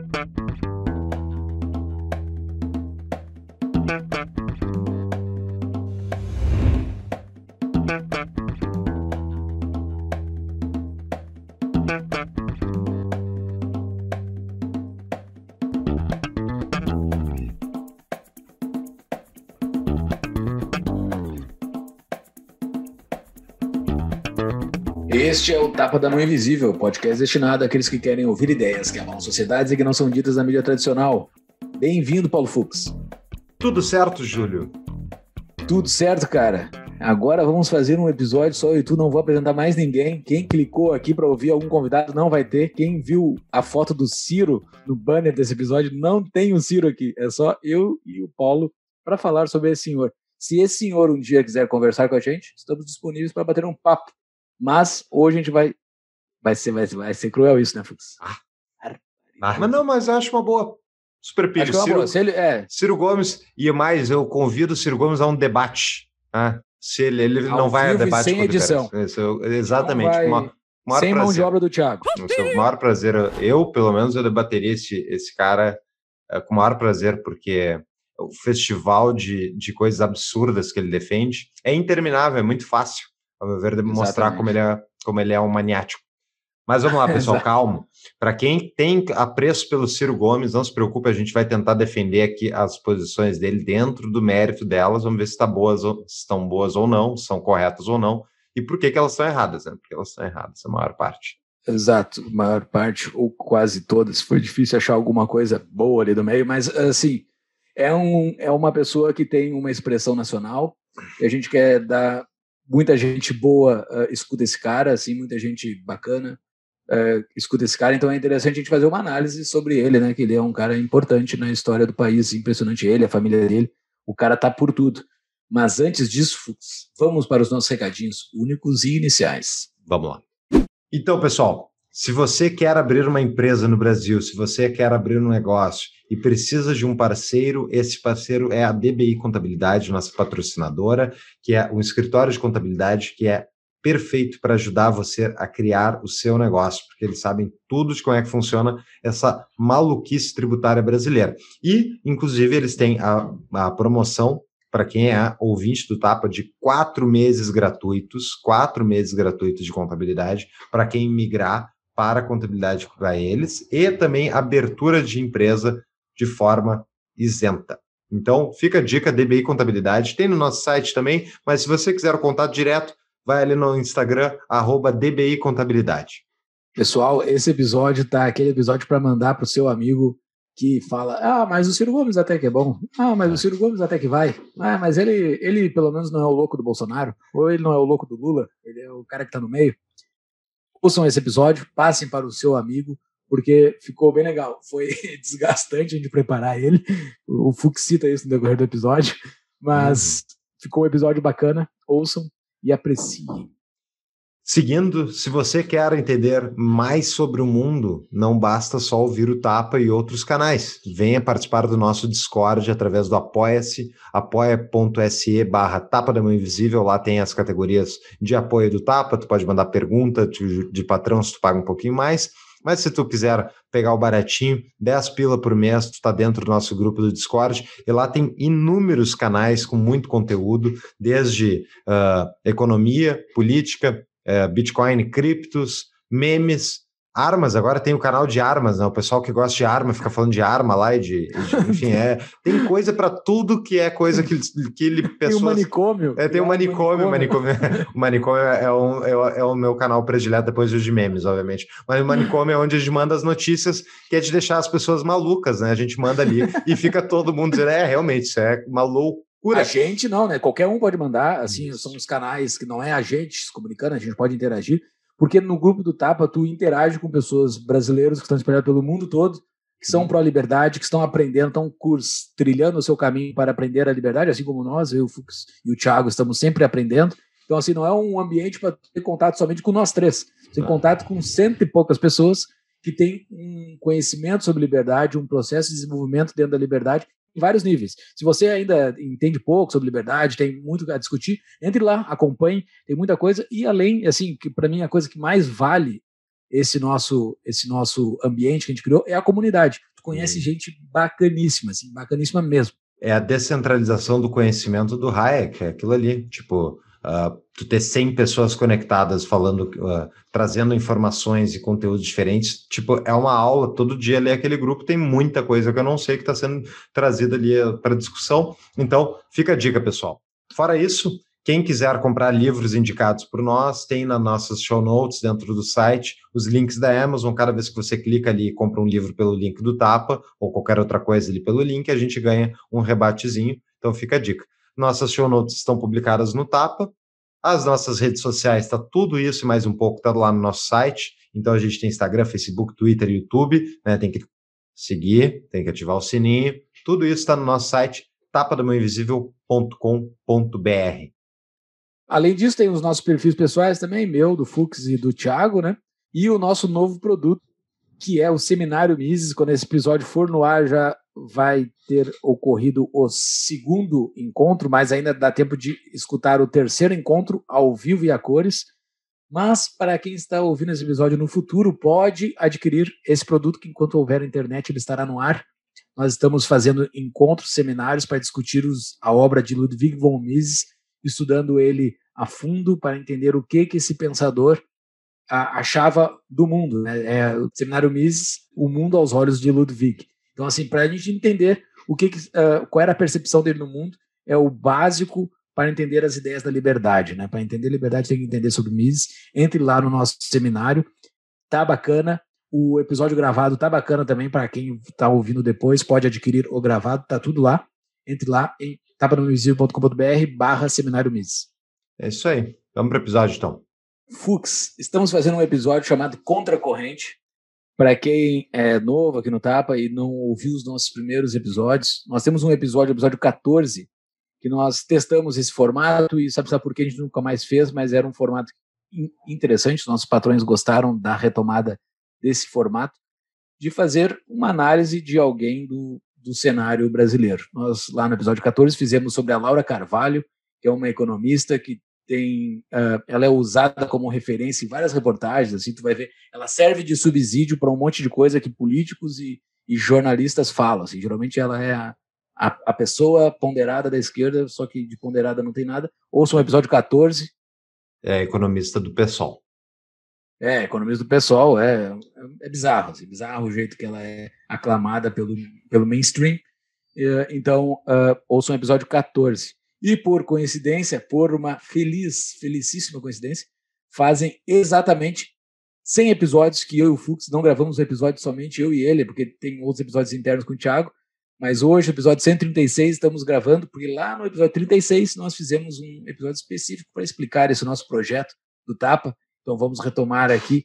Thank you. Este é o Tapa da Mão Invisível, podcast destinado àqueles que querem ouvir ideias que amam sociedades e que não são ditas na mídia tradicional. Bem-vindo, Paulo Fux. Tudo certo, Júlio. Tudo certo, cara. Agora vamos fazer um episódio só e tu não vou apresentar mais ninguém. Quem clicou aqui para ouvir algum convidado não vai ter. Quem viu a foto do Ciro no banner desse episódio não tem o Ciro aqui. É só eu e o Paulo para falar sobre esse senhor. Se esse senhor um dia quiser conversar com a gente, estamos disponíveis para bater um papo. Mas hoje a gente vai. Vai ser, vai ser, vai ser cruel isso, né, Fux? Ah. Mas ah, não, mas acho uma boa. Super pilho. É Ciro, é... Ciro Gomes, e mais, eu convido o Ciro Gomes a um debate. Ah, se ele, ele não vai a debate sem edição. Eu, exatamente. Vai... maior sem prazer. mão de obra do Thiago. O seu maior prazer, eu, pelo menos, eu debateria esse, esse cara é, com o maior prazer, porque o festival de, de coisas absurdas que ele defende é interminável, é muito fácil ao meu ver, mostrar como ele, é, como ele é um maniático. Mas vamos lá, pessoal, calmo. Para quem tem apreço pelo Ciro Gomes, não se preocupe, a gente vai tentar defender aqui as posições dele dentro do mérito delas, vamos ver se, tá boas, ou, se estão boas ou não, são corretas ou não, e por que, que elas são erradas, né? Porque elas são erradas, é a maior parte. Exato, maior parte, ou quase todas. Foi difícil achar alguma coisa boa ali do meio, mas assim, é, um, é uma pessoa que tem uma expressão nacional, e a gente quer dar muita gente boa uh, escuta esse cara, assim, muita gente bacana uh, escuta esse cara, então é interessante a gente fazer uma análise sobre ele, né? Que ele é um cara importante na história do país, impressionante ele, a família dele, o cara tá por tudo. Mas antes disso, vamos para os nossos recadinhos únicos e iniciais. Vamos lá. Então, pessoal, se você quer abrir uma empresa no Brasil, se você quer abrir um negócio e precisa de um parceiro, esse parceiro é a DBI Contabilidade, nossa patrocinadora, que é um escritório de contabilidade que é perfeito para ajudar você a criar o seu negócio, porque eles sabem tudo de como é que funciona essa maluquice tributária brasileira. E, inclusive, eles têm a, a promoção para quem é ouvinte do Tapa, de quatro meses gratuitos, quatro meses gratuitos de contabilidade, para quem migrar para a contabilidade para eles e também abertura de empresa de forma isenta. Então, fica a dica, DBI Contabilidade, tem no nosso site também, mas se você quiser o contato direto, vai ali no Instagram, arroba DBI Contabilidade. Pessoal, esse episódio tá aquele episódio para mandar para o seu amigo que fala: Ah, mas o Ciro Gomes até que é bom. Ah, mas o Ciro Gomes até que vai. Ah, mas ele, ele pelo menos não é o louco do Bolsonaro. Ou ele não é o louco do Lula. Ele é o cara que está no meio ouçam esse episódio, passem para o seu amigo, porque ficou bem legal. Foi desgastante a gente preparar ele. O Fux cita isso no decorrer do episódio, mas uhum. ficou um episódio bacana. Ouçam e apreciem. Seguindo, se você quer entender mais sobre o mundo, não basta só ouvir o Tapa e outros canais. Venha participar do nosso Discord através do apoia-se, apoia.se barra Tapa da Mão Invisível. Lá tem as categorias de apoio do Tapa, tu pode mandar pergunta de, de patrão se tu paga um pouquinho mais. Mas se tu quiser pegar o baratinho, 10 pila por mês, tu tá dentro do nosso grupo do Discord, e lá tem inúmeros canais com muito conteúdo, desde uh, economia, política, é, Bitcoin, criptos, memes, armas. Agora tem o canal de armas, né? O pessoal que gosta de arma fica falando de arma lá e de, de enfim, é tem coisa para tudo que é coisa que que ele pessoas. É, tem é. o manicômio. É, tem o manicômio, manicômio. manicômio. o manicômio é, um, é, é, o meu canal predileto depois dos de memes, obviamente. Mas o manicômio é onde a gente manda as notícias que é de deixar as pessoas malucas, né? A gente manda ali e fica todo mundo dizendo, é, realmente, isso é uma loucura a gente não, né? Qualquer um pode mandar. Assim, Isso. são os canais que não é a gente se comunicando, a gente pode interagir. Porque no grupo do Tapa, tu interage com pessoas brasileiras que estão espalhadas pelo mundo todo, que são uhum. pró-liberdade, que estão aprendendo, estão curs, trilhando o seu caminho para aprender a liberdade, assim como nós, eu, o Fux e o Thiago, estamos sempre aprendendo. Então, assim, não é um ambiente para ter contato somente com nós três. Tem tá. contato com cento e poucas pessoas que têm um conhecimento sobre liberdade, um processo de desenvolvimento dentro da liberdade vários níveis. Se você ainda entende pouco sobre liberdade, tem muito a discutir, entre lá, acompanhe, tem muita coisa. E além, assim, que para mim a coisa que mais vale esse nosso esse nosso ambiente que a gente criou é a comunidade. Tu conhece Sim. Uhum. gente bacaníssima, assim, bacaníssima mesmo. É a descentralização do conhecimento do Hayek, é aquilo ali, tipo, Uh, tu ter 100 pessoas conectadas falando, uh, trazendo informações e conteúdos diferentes, tipo, é uma aula, todo dia ali aquele grupo tem muita coisa que eu não sei que está sendo trazida ali ah, para discussão. Então, fica a dica, pessoal. Fora isso, quem quiser comprar livros indicados por nós, tem nas nossas show notes dentro do site os links da Amazon. Cada vez que você clica ali e compra um livro pelo link do Tapa ou qualquer outra coisa ali pelo link, a gente ganha um rebatezinho. Então fica a dica. Nossas show notes estão publicadas no Tapa. As nossas redes sociais, está tudo isso e mais um pouco, está lá no nosso site. Então a gente tem Instagram, Facebook, Twitter, YouTube, né? Tem que seguir, tem que ativar o sininho. Tudo isso está no nosso site tapadomãoinvisível.com.br. Além disso, tem os nossos perfis pessoais também, meu, do Fux e do Thiago, né? E o nosso novo produto, que é o Seminário Mises. Quando esse episódio for no ar, já vai ter ocorrido o segundo encontro, mas ainda dá tempo de escutar o terceiro encontro ao vivo e a cores. Mas para quem está ouvindo esse episódio no futuro, pode adquirir esse produto que enquanto houver internet ele estará no ar. Nós estamos fazendo encontros, seminários para discutir os, a obra de Ludwig von Mises, estudando ele a fundo para entender o que que esse pensador a, achava do mundo. Né? É, o seminário Mises, o mundo aos olhos de Ludwig. Então, assim, para a gente entender o que, que uh, qual era a percepção dele no mundo, é o básico para entender as ideias da liberdade, né? Para entender liberdade tem que entender sobre Mises. Entre lá no nosso seminário, tá bacana. O episódio gravado tá bacana também para quem está ouvindo depois, pode adquirir o gravado, tá tudo lá. Entre lá em tapanomisil.com.br/barra seminário Mises. É isso aí. Vamos para o episódio então. Fux, estamos fazendo um episódio chamado Contra Corrente, para quem é novo aqui no Tapa e não ouviu os nossos primeiros episódios, nós temos um episódio, episódio 14, que nós testamos esse formato e sabe, sabe por que a gente nunca mais fez, mas era um formato interessante, nossos patrões gostaram da retomada desse formato, de fazer uma análise de alguém do, do cenário brasileiro. Nós, lá no episódio 14, fizemos sobre a Laura Carvalho, que é uma economista que tem, uh, ela é usada como referência em várias reportagens, assim, tu vai ver, ela serve de subsídio para um monte de coisa que políticos e, e jornalistas falam, assim, geralmente ela é a, a, a, pessoa ponderada da esquerda, só que de ponderada não tem nada, ouça o um episódio 14. É, economista do PSOL. É, economista do PSOL, é, é bizarro, assim, bizarro o jeito que ela é aclamada pelo, pelo mainstream, então, uh, ouça o um episódio 14 e por coincidência, por uma feliz, felicíssima coincidência, fazem exatamente 100 episódios que eu e o Fux não gravamos um episódio somente eu e ele, porque tem outros episódios internos com o Thiago, mas hoje, episódio 136, estamos gravando, porque lá no episódio 36 nós fizemos um episódio específico para explicar esse nosso projeto do Tapa. Então vamos retomar aqui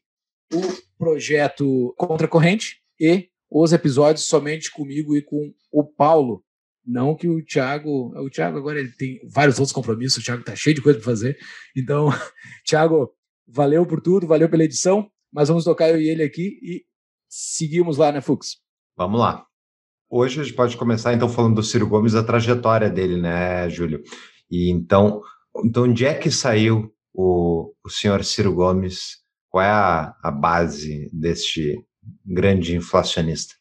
o projeto Contra Corrente e os episódios somente comigo e com o Paulo, não que o Thiago, o Thiago agora ele tem vários outros compromissos, o Thiago tá cheio de coisa para fazer. Então, Thiago, valeu por tudo, valeu pela edição, mas vamos tocar eu e ele aqui e seguimos lá, né, Fux? Vamos lá. Hoje a gente pode começar então falando do Ciro Gomes, a trajetória dele, né, Júlio? E então, então onde é que saiu o, o senhor Ciro Gomes? Qual é a, a base deste grande inflacionista?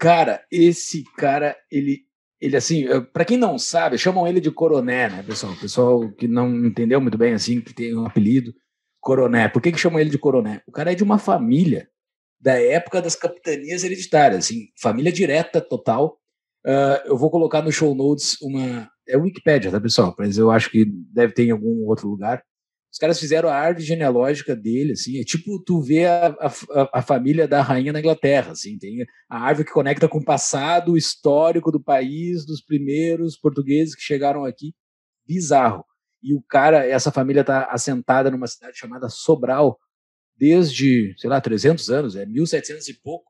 Cara, esse cara, ele ele assim, para quem não sabe, chamam ele de Coroné, né, pessoal? Pessoal que não entendeu muito bem assim, que tem um apelido, Coroné. Por que que chamam ele de Coroné? O cara é de uma família da época das capitanias hereditárias, assim, família direta total. Uh, eu vou colocar no show notes uma é Wikipedia, tá, pessoal? Mas eu acho que deve ter em algum outro lugar. Os caras fizeram a árvore genealógica dele, assim, é tipo tu vê a, a, a, família da rainha na Inglaterra, assim, tem a árvore que conecta com o passado histórico do país, dos primeiros portugueses que chegaram aqui, bizarro. E o cara, essa família tá assentada numa cidade chamada Sobral desde, sei lá, 300 anos, é 1700 e pouco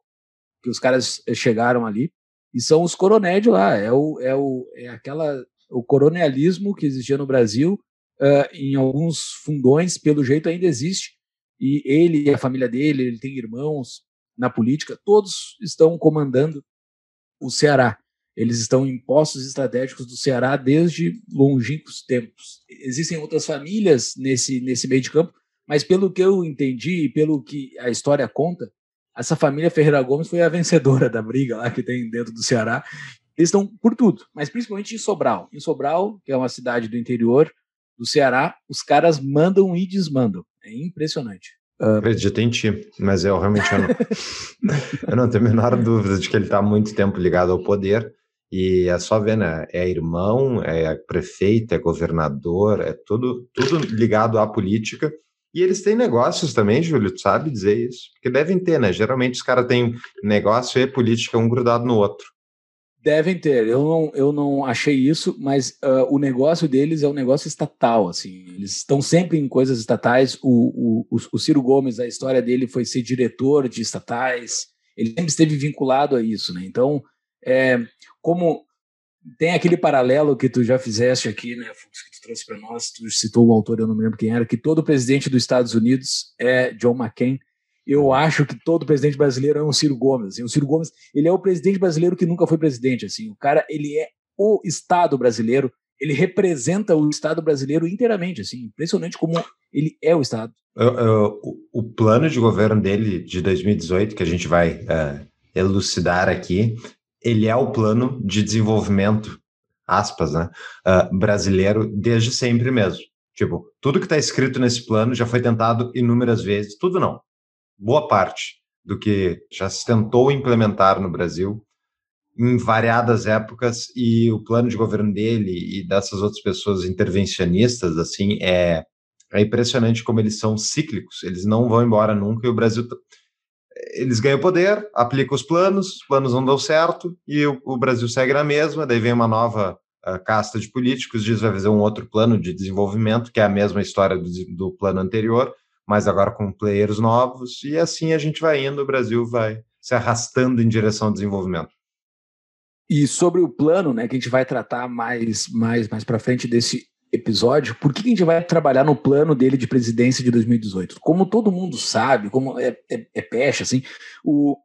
que os caras eh, chegaram ali, e são os coronéis de lá, é o, é o é aquela o coronelismo que existia no Brasil uh, em alguns fundões, pelo jeito ainda existe, e ele e a família dele, ele tem irmãos na política, todos estão comandando o Ceará. Eles estão em postos estratégicos do Ceará desde longínquos tempos. Existem outras famílias nesse, nesse meio de campo, mas pelo que eu entendi e pelo que a história conta, essa família Ferreira Gomes foi a vencedora da briga lá que tem dentro do Ceará. Eles estão por tudo, mas principalmente em Sobral. Em Sobral, que é uma cidade do interior, do Ceará, os caras mandam e desmandam. É impressionante. Ah, acredito em ti, mas eu realmente eu não, eu não tenho a menor dúvida de que ele está muito tempo ligado ao poder. E é só ver, né? É irmão, é prefeito, é governador, é tudo, tudo ligado à política. E eles têm negócios também, Júlio, tu sabe dizer isso? Porque devem ter, né? Geralmente os caras têm negócio e política um grudado no outro. Devem ter. Eu não, eu não achei isso, mas uh, o negócio deles é um negócio estatal, assim. Eles estão sempre em coisas estatais. O, o, o Ciro Gomes, a história dele foi ser diretor de estatais. Ele sempre esteve vinculado a isso, né? Então, é, como tem aquele paralelo que tu já fizeste aqui, né, Fux, que tu trouxe para nós, tu citou o autor, eu não me lembro quem era, que todo presidente dos Estados Unidos é John McCain eu acho que todo presidente brasileiro é um Ciro Gomes. Assim. O Ciro Gomes, ele é o presidente brasileiro que nunca foi presidente. Assim, o cara, ele é o Estado brasileiro. Ele representa o Estado brasileiro inteiramente. Assim, impressionante como ele é o Estado. O, é, é, o, o plano de governo dele de 2018, que a gente vai uh, elucidar aqui, ele é o plano de desenvolvimento, aspas, né, uh, brasileiro desde sempre mesmo. Tipo, tudo que está escrito nesse plano já foi tentado inúmeras vezes, tudo não, boa parte do que já se tentou implementar no Brasil em variadas épocas e o plano de governo dele e dessas outras pessoas intervencionistas assim é é impressionante como eles são cíclicos, eles não vão embora nunca e o Brasil tá, eles ganham poder, aplicam os planos, os planos não dão certo e o, o Brasil segue na mesma, daí vem uma nova ah, casta de políticos diz vai fazer um outro plano de desenvolvimento, que é a mesma história do, do plano anterior, mas agora com players novos, e assim a gente vai indo, o Brasil vai se arrastando em direção ao desenvolvimento. E sobre o plano, né, que a gente vai tratar mais mais mais para frente desse episódio, por que a gente vai trabalhar no plano dele de presidência de 2018? Como todo mundo sabe, como é, é, é peste, assim, o,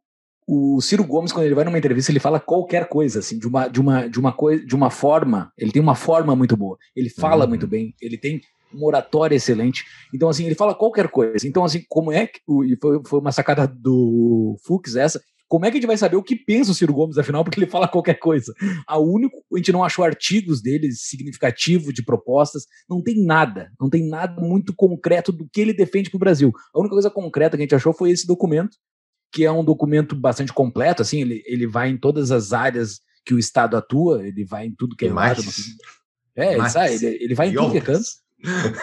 o Ciro Gomes, quando ele vai numa entrevista, ele fala qualquer coisa, assim, de uma, de uma, de uma coisa, de uma forma, ele tem uma forma muito boa, ele fala uhum. muito bem, ele tem uma oratória excelente. Então, assim, ele fala qualquer coisa. Então, assim, como é que. E foi, foi uma sacada do Fux essa. Como é que a gente vai saber o que pensa o Ciro Gomes, afinal, porque ele fala qualquer coisa? A único, a gente não achou artigos dele significativo de propostas, não tem nada, não tem nada muito concreto do que ele defende para o Brasil. A única coisa concreta que a gente achou foi esse documento, que é um documento bastante completo, assim, ele, ele vai em todas as áreas que o Estado atua, ele vai em tudo que é mais. é, mais. Ele, ele vai em tudo que é canto.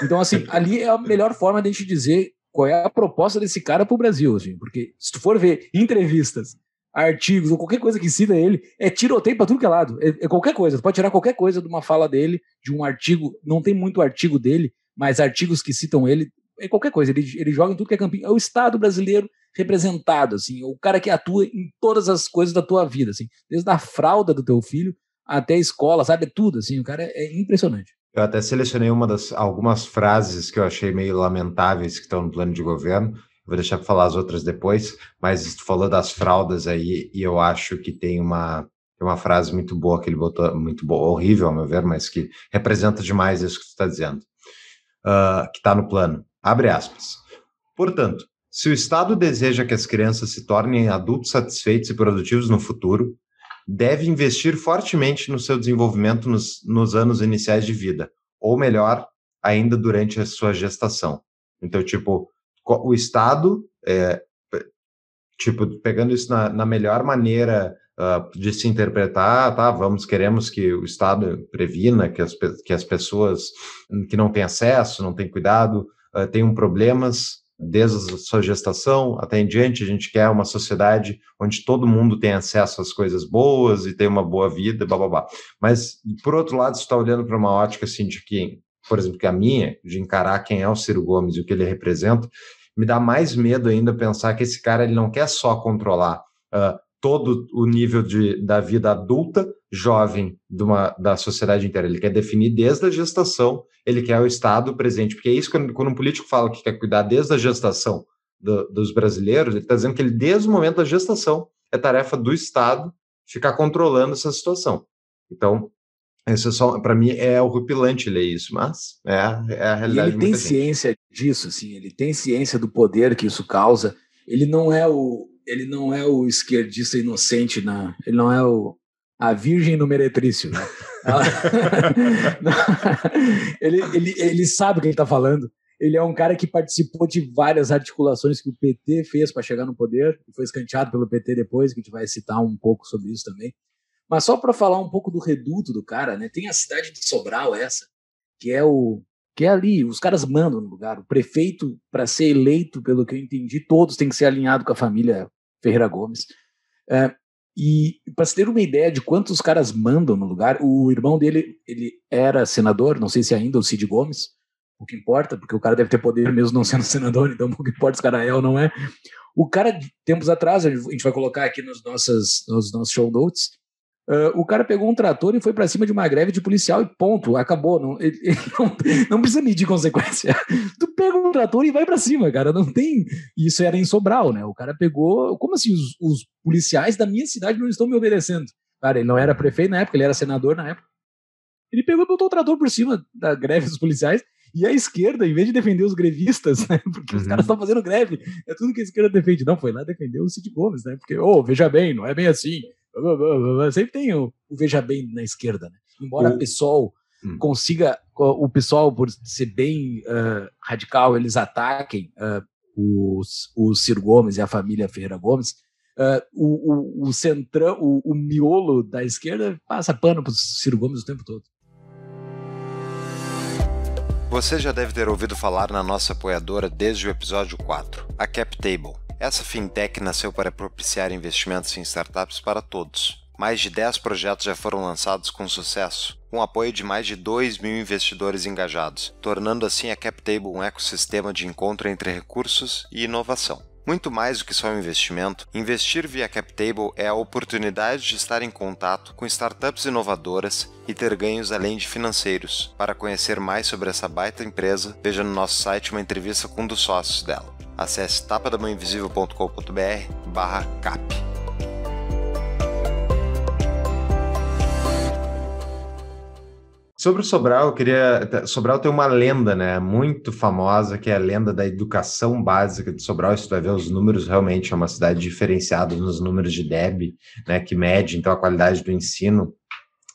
Então, assim, ali é a melhor forma de a gente dizer qual é a proposta desse cara para o Brasil, assim, porque se tu for ver entrevistas, artigos ou qualquer coisa que cita ele, é tiroteio para tudo que é lado, é, é, qualquer coisa, tu pode tirar qualquer coisa de uma fala dele, de um artigo, não tem muito artigo dele, mas artigos que citam ele, é qualquer coisa, ele, ele joga em tudo que é campinho, é o Estado brasileiro representado, assim, é o cara que atua em todas as coisas da tua vida, assim, desde a fralda do teu filho até a escola, sabe, é tudo, assim, o cara é, é impressionante. Eu até selecionei uma das algumas frases que eu achei meio lamentáveis que estão no plano de governo. Vou deixar para falar as outras depois, mas tu falou das fraldas aí e eu acho que tem uma uma frase muito boa que ele botou, muito boa, horrível ao meu ver, mas que representa demais isso que tu está dizendo, uh, que está no plano. Abre aspas. Portanto, se o Estado deseja que as crianças se tornem adultos satisfeitos e produtivos no futuro, deve investir fortemente no seu desenvolvimento nos, nos anos iniciais de vida, ou melhor, ainda durante a sua gestação. Então, tipo, o Estado, é, tipo, pegando isso na, na melhor maneira uh, de se interpretar, tá? Vamos, queremos que o Estado previna que as, que as pessoas que não têm acesso, não têm cuidado, uh, tenham problemas desde a sua gestação até em diante, a gente quer uma sociedade onde todo mundo tem acesso às coisas boas e tem uma boa vida, blá blá blá. Mas, por outro lado, está olhando para uma ótica assim de que, por exemplo, que a minha, de encarar quem é o Ciro Gomes e o que ele representa, me dá mais medo ainda pensar que esse cara ele não quer só controlar uh, todo o nível de, da vida adulta, jovem uma, da sociedade inteira. Ele quer definir desde a gestação, ele quer o Estado presente, porque é isso quando, quando um político fala que quer cuidar desde a gestação do, dos brasileiros, ele está dizendo que ele, desde o momento da gestação, é tarefa do Estado ficar controlando essa situação. Então, isso é só, para mim, é horripilante ler isso, mas é, é a realidade. E ele tem ciência disso, assim, ele tem ciência do poder que isso causa. Ele não é o, ele não é o esquerdista inocente, na, ele não é o, a virgem no meretrício. Né? ele, ele, ele sabe o que ele está falando. Ele é um cara que participou de várias articulações que o PT fez para chegar no poder, e foi escanteado pelo PT depois, que a gente vai citar um pouco sobre isso também. Mas só para falar um pouco do reduto do cara, né? Tem a cidade de Sobral essa, que é o que é ali, os caras mandam no lugar. O prefeito, para ser eleito, pelo que eu entendi, todos têm que ser alinhado com a família Ferreira Gomes. É, e para se ter uma ideia de quantos caras mandam no lugar, o irmão dele, ele era senador, não sei se ainda, o Cid Gomes, o que importa, porque o cara deve ter poder mesmo não sendo senador, então o que importa se o cara é ou não é. O cara, tempos atrás, a gente vai colocar aqui nos, nossas, nos nossos show notes, Uh, o cara pegou um trator e foi para cima de uma greve de policial e ponto, acabou. Não, ele, ele não, não, precisa medir consequência. Tu pega um trator e vai para cima, cara. Não tem. Isso era em Sobral, né? O cara pegou. Como assim? Os, os, policiais da minha cidade não estão me obedecendo. Cara, ele não era prefeito na época, ele era senador na época. Ele pegou e botou o trator por cima da greve dos policiais. E a esquerda, em vez de defender os grevistas, né, porque uhum. os caras estão fazendo greve, é tudo que a esquerda defende. Não, foi lá defender o Cid Gomes, né? Porque, ô, oh, veja bem, não é bem assim Sempre tem o, o veja bem na esquerda, né? Embora o pessoal hum. consiga, o pessoal, por ser bem uh, radical, eles ataquem uh, os, o Ciro Gomes e a família Ferreira Gomes, Uh, o, o, o centrão, o, o, miolo da esquerda passa pano para o Ciro Gomes o tempo todo. Você já deve ter ouvido falar na nossa apoiadora desde o episódio 4, a Cap Table essa fintech nasceu para propiciar investimentos em startups para todos. Mais de 10 projetos já foram lançados com sucesso, com apoio de mais de 2 mil investidores engajados, tornando assim a CapTable um ecossistema de encontro entre recursos e inovação. Muito mais do que só um investimento, investir via CapTable é a oportunidade de estar em contato com startups inovadoras e ter ganhos além de financeiros. Para conhecer mais sobre essa baita empresa, veja no nosso site uma entrevista com um dos sócios dela. Acesse tapadamãoinvisível.com.br barra cap. Sobre o Sobral, eu queria. Sobral tem uma lenda, né? Muito famosa, que é a lenda da educação básica de Sobral. Isso vai ver os números, realmente é uma cidade diferenciada nos números de DEB, né? Que mede, então, a qualidade do ensino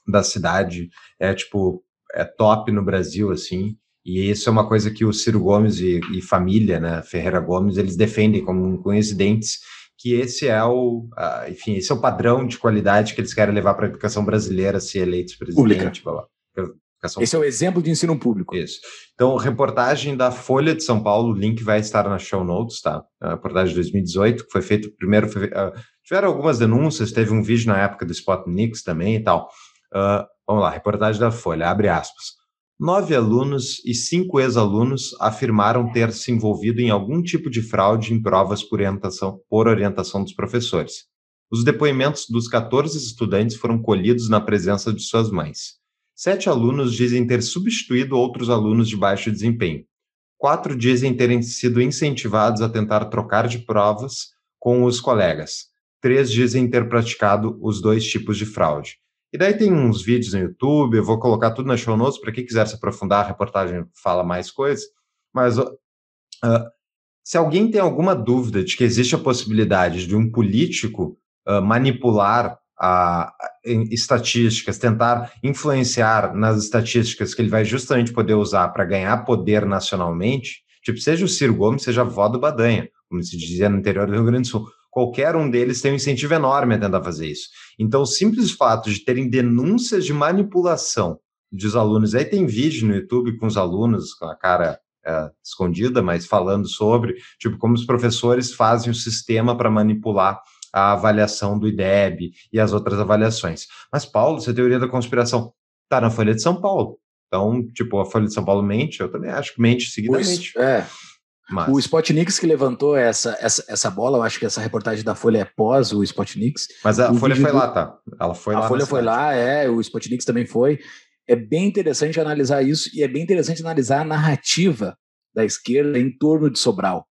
da cidade é tipo é top no Brasil, assim. E isso é uma coisa que o Ciro Gomes e, e família, né, Ferreira Gomes, eles defendem como coincidentes que esse é o, uh, enfim, esse é o padrão de qualidade que eles querem levar para a educação brasileira se eleitos presidente. Blá, blá. Educação Esse é o exemplo de ensino público. Isso. Então, reportagem da Folha de São Paulo, o link vai estar na show notes, tá? A reportagem de 2018, que foi feito primeiro. Foi, uh, tiveram algumas denúncias, teve um vídeo na época do Spot Nix também e tal. Uh, vamos lá, reportagem da Folha, abre aspas. Nove alunos e cinco ex-alunos afirmaram ter se envolvido em algum tipo de fraude em provas por orientação, por orientação dos professores. Os depoimentos dos 14 estudantes foram colhidos na presença de suas mães. Sete alunos dizem ter substituído outros alunos de baixo desempenho. Quatro dizem terem sido incentivados a tentar trocar de provas com os colegas. Três dizem ter praticado os dois tipos de fraude. E daí tem uns vídeos no YouTube, eu vou colocar tudo na show notes para quem quiser se aprofundar, a reportagem fala mais coisas. Mas uh, se alguém tem alguma dúvida de que existe a possibilidade de um político uh, manipular a, estatísticas, tentar influenciar nas estatísticas que ele vai justamente poder usar para ganhar poder nacionalmente, tipo, seja o Ciro Gomes, seja a vó do Badanha, como se dizia no interior do Rio Grande do Sul qualquer um deles tem um incentivo enorme a tentar fazer isso. Então, o simples fato de terem denúncias de manipulação dos alunos, aí tem vídeo no YouTube com os alunos, com a cara é, escondida, mas falando sobre, tipo, como os professores fazem o sistema para manipular a avaliação do IDEB e as outras avaliações. Mas, Paulo, essa teoria da conspiração está na Folha de São Paulo. Então, tipo, a Folha de São Paulo mente, eu também acho que mente seguidamente. Pois, é, mas... O Spotniks que levantou essa, essa, essa bola, eu acho que essa reportagem da Folha é pós o Spotniks. Mas a o Folha foi do... lá, tá? Ela foi a lá. A Folha foi cidade. lá, é, o Spotniks também foi. É bem interessante analisar isso e é bem interessante analisar a narrativa da esquerda em torno de Sobral.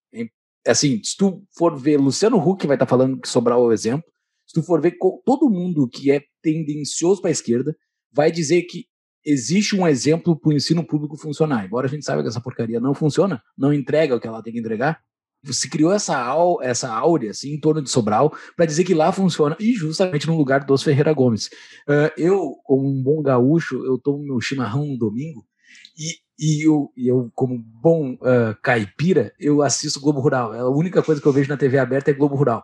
Assim, se tu for ver, Luciano Huck vai estar tá falando que Sobral é o exemplo, se tu for ver, todo mundo que é tendencioso para a esquerda vai dizer que existe um exemplo para o ensino público funcionar. Embora a gente saiba que essa porcaria não funciona, não entrega o que ela tem que entregar, se criou essa, au, essa áurea assim, em torno de Sobral para dizer que lá funciona, e justamente no lugar dos Ferreira Gomes. Uh, eu, como um bom gaúcho, eu tomo meu chimarrão no domingo, e, e, eu, eu, como bom uh, caipira, eu assisto Globo Rural. É a única coisa que eu vejo na TV aberta é Globo Rural.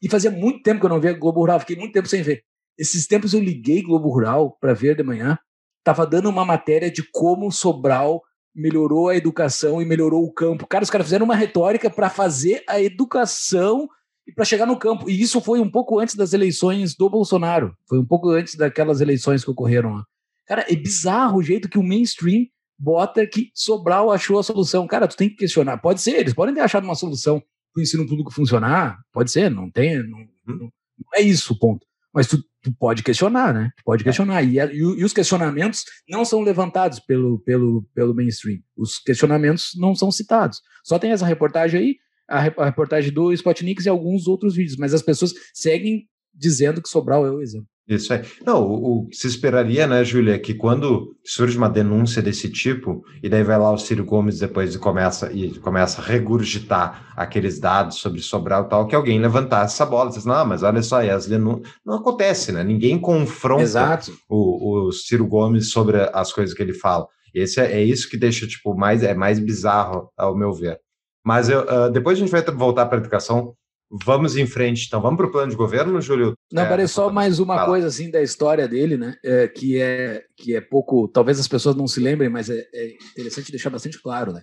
E fazia muito tempo que eu não via Globo Rural, fiquei muito tempo sem ver. Esses tempos eu liguei Globo Rural para ver de manhã, Tava dando uma matéria de como Sobral melhorou a educação e melhorou o campo. Cara, os caras fizeram uma retórica para fazer a educação e para chegar no campo. E isso foi um pouco antes das eleições do Bolsonaro. Foi um pouco antes daquelas eleições que ocorreram lá. Cara, é bizarro o jeito que o mainstream bota que Sobral achou a solução. Cara, tu tem que questionar. Pode ser, eles podem ter achado uma solução para o ensino público funcionar. Pode ser, não tem. Não, não, não é isso o ponto. Mas tu, tu pode questionar, né? Tu pode é. questionar. E, e, e, os questionamentos não são levantados pelo, pelo, pelo mainstream. Os questionamentos não são citados. Só tem essa reportagem aí, a, a reportagem do Spotniks e alguns outros vídeos, mas as pessoas seguem dizendo que Sobral é o exemplo. Isso aí. Não, o, o, que se esperaria, né, Júlia, é que quando surge uma denúncia desse tipo, e daí vai lá o Ciro Gomes depois e começa, e começa a regurgitar aqueles dados sobre Sobral e tal, que alguém levantasse essa bola. Diz, não, mas olha só, as denúncias... Não acontece, né? Ninguém confronta Exato. O, o Ciro Gomes sobre as coisas que ele fala. Esse é, é isso que deixa, tipo, mais, é mais bizarro, ao meu ver. Mas eu, uh, depois a gente vai voltar para a educação, Vamos em frente, então. Vamos para o plano de governo, Júlio? Não, é, só mais uma fala. coisa assim da história dele, né? É, que, é, que é pouco. Talvez as pessoas não se lembrem, mas é, é interessante deixar bastante claro, né?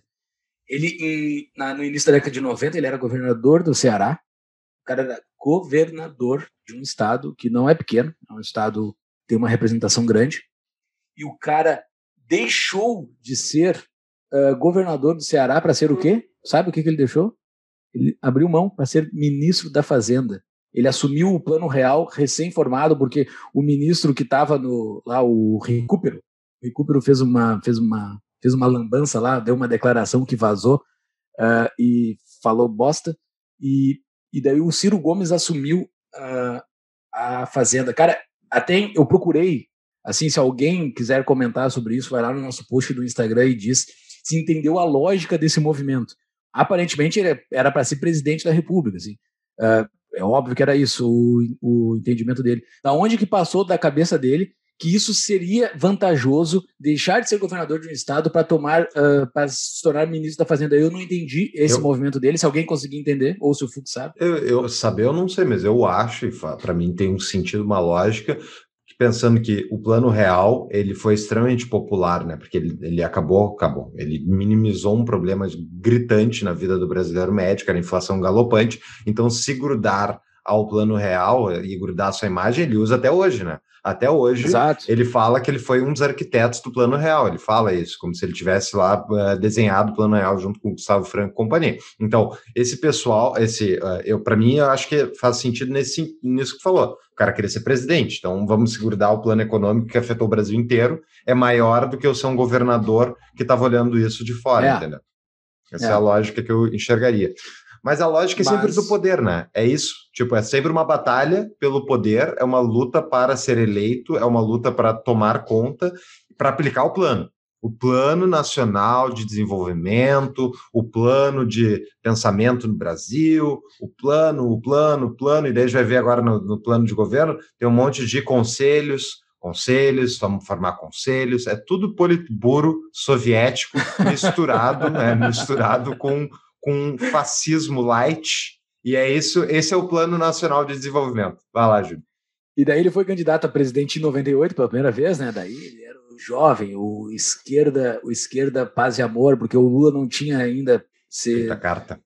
Ele, em, na, no início da década de 90, ele era governador do Ceará. O cara era governador de um estado que não é pequeno, é um estado tem uma representação grande. E o cara deixou de ser uh, governador do Ceará para ser o quê? Sabe o que, que ele deixou? Ele abriu mão para ser ministro da Fazenda. Ele assumiu o plano real recém-formado, porque o ministro que estava lá, o Recupero, o Recupero fez uma, fez, uma, fez uma lambança lá, deu uma declaração que vazou uh, e falou bosta. E, e daí o Ciro Gomes assumiu uh, a Fazenda. Cara, até eu procurei, assim, se alguém quiser comentar sobre isso, vai lá no nosso post do Instagram e diz se entendeu a lógica desse movimento aparentemente ele era para ser presidente da República, assim. É, é óbvio que era isso o, o, entendimento dele. Da onde que passou da cabeça dele que isso seria vantajoso deixar de ser governador de um estado para tomar, uh, ah, para se tornar ministro da Fazenda? Eu não entendi esse eu, movimento dele. Se alguém conseguir entender ou se o Fux sabe? Eu, eu saber eu não sei, mas eu acho, para mim tem um sentido, uma lógica pensando que o plano real ele foi extremamente popular, né? Porque ele, ele acabou, acabou. Ele minimizou um problema gritante na vida do brasileiro médico, era a inflação galopante. Então, se grudar ao plano real e grudar sua imagem, ele usa até hoje, né? Até hoje, Exato. ele fala que ele foi um dos arquitetos do plano real. Ele fala isso, como se ele tivesse lá uh, desenhado o plano real junto com o Gustavo Franco e companhia. Então, esse pessoal, esse, uh, eu para mim, eu acho que faz sentido nesse, nisso que falou o cara queria ser presidente. Então, vamos segurar o plano econômico que afetou o Brasil inteiro, é maior do que eu ser um governador que estava olhando isso de fora, é. entendeu? Essa é. é. a lógica que eu enxergaria. Mas a lógica Mas... é sempre do poder, né? É isso. Tipo, é sempre uma batalha pelo poder, é uma luta para ser eleito, é uma luta para tomar conta, para aplicar o plano o Plano Nacional de Desenvolvimento, o Plano de Pensamento no Brasil, o Plano, o Plano, o Plano, e daí a gente vai ver agora no, no Plano de Governo, tem um monte de conselhos, conselhos, vamos formar conselhos, é tudo politburo soviético misturado, né, misturado com, com fascismo light, e é isso, esse é o Plano Nacional de Desenvolvimento. Vai lá, Júlio. E daí ele foi candidato a presidente em 98 pela primeira vez, né? Daí ele era jovem, o esquerda, o esquerda paz e amor, porque o Lula não tinha ainda se feita carta.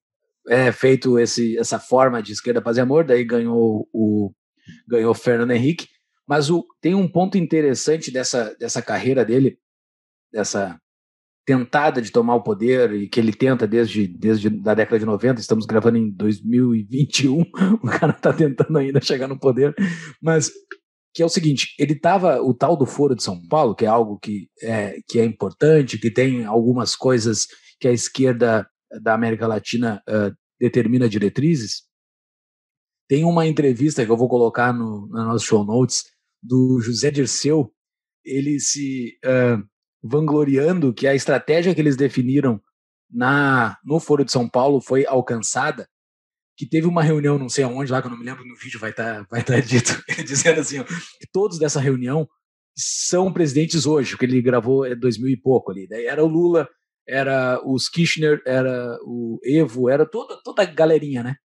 É, feito esse, essa forma de esquerda paz e amor, daí ganhou o ganhou Fernando Henrique, mas o, tem um ponto interessante dessa dessa carreira dele, dessa tentada de tomar o poder e que ele tenta desde desde da década de 90, estamos gravando em 2021, o cara está tentando ainda chegar no poder, mas que é o seguinte, ele estava, o tal do Foro de São Paulo, que é algo que é, que é importante, que tem algumas coisas que a esquerda da América Latina uh, determina diretrizes, tem uma entrevista que eu vou colocar no, no nosso show notes, do José Dirceu, ele se uh, vangloriando que a estratégia que eles definiram na no Foro de São Paulo foi alcançada que teve uma reunião, não sei aonde lá, que eu não me lembro, no vídeo vai estar tá, vai tá dito, dizendo assim, ó, que todos dessa reunião são presidentes hoje, que ele gravou é 2000 e pouco ali. Daí era o Lula, era os Kirchner, era o Evo, era toda, toda a galerinha, né?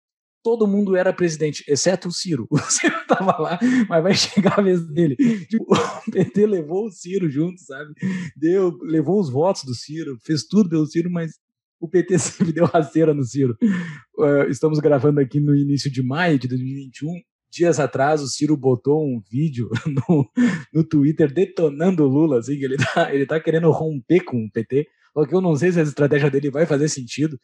Todo mundo era presidente, exceto o Ciro. O Ciro estava lá, mas vai chegar a vez dele. Tipo, o PT levou o Ciro junto, sabe? Deu, levou os votos do Ciro, fez tudo pelo Ciro, mas o PT sempre deu rasteira no Ciro. Eh, estamos gravando aqui no início de maio de 2021. Dias atrás, o Ciro botou um vídeo no, no Twitter detonando o Lula, assim, que ele tá, ele tá querendo romper com o PT. Só que eu não sei se a estratégia dele vai fazer sentido.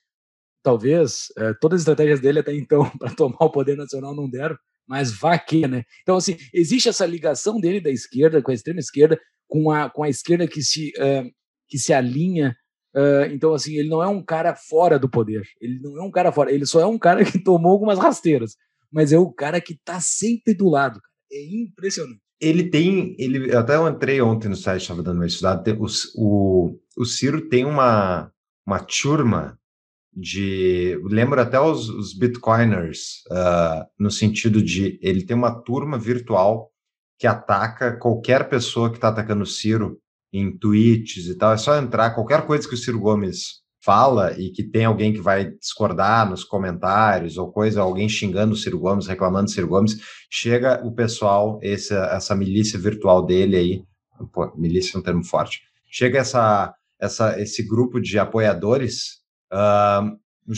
Talvez eh, todas as estratégias dele até então para tomar o poder nacional não deram, mas vá que, né? Então, assim, existe essa ligação dele da esquerda com a extrema esquerda, com a, com a esquerda que se, uh, que se alinha então, assim, ele não é um cara fora do poder. Ele não é um cara fora. Ele só é um cara que tomou algumas rasteiras. Mas é o cara que tá sempre do lado. É impressionante. Ele tem. Ele, até eu entrei ontem no site, estava dando uma estudada. Tem, o, o, o Ciro tem uma, uma turma de. Lembro até os, os Bitcoiners, uh, no sentido de ele tem uma turma virtual que ataca qualquer pessoa que está atacando o Ciro em tweets e tal, é só entrar qualquer coisa que o Ciro Gomes fala e que tem alguém que vai discordar nos comentários ou coisa, alguém xingando o Ciro Gomes, reclamando do Ciro Gomes, chega o pessoal, esse, essa milícia virtual dele aí, pô, milícia é um termo forte, chega essa, essa, esse grupo de apoiadores. Uh,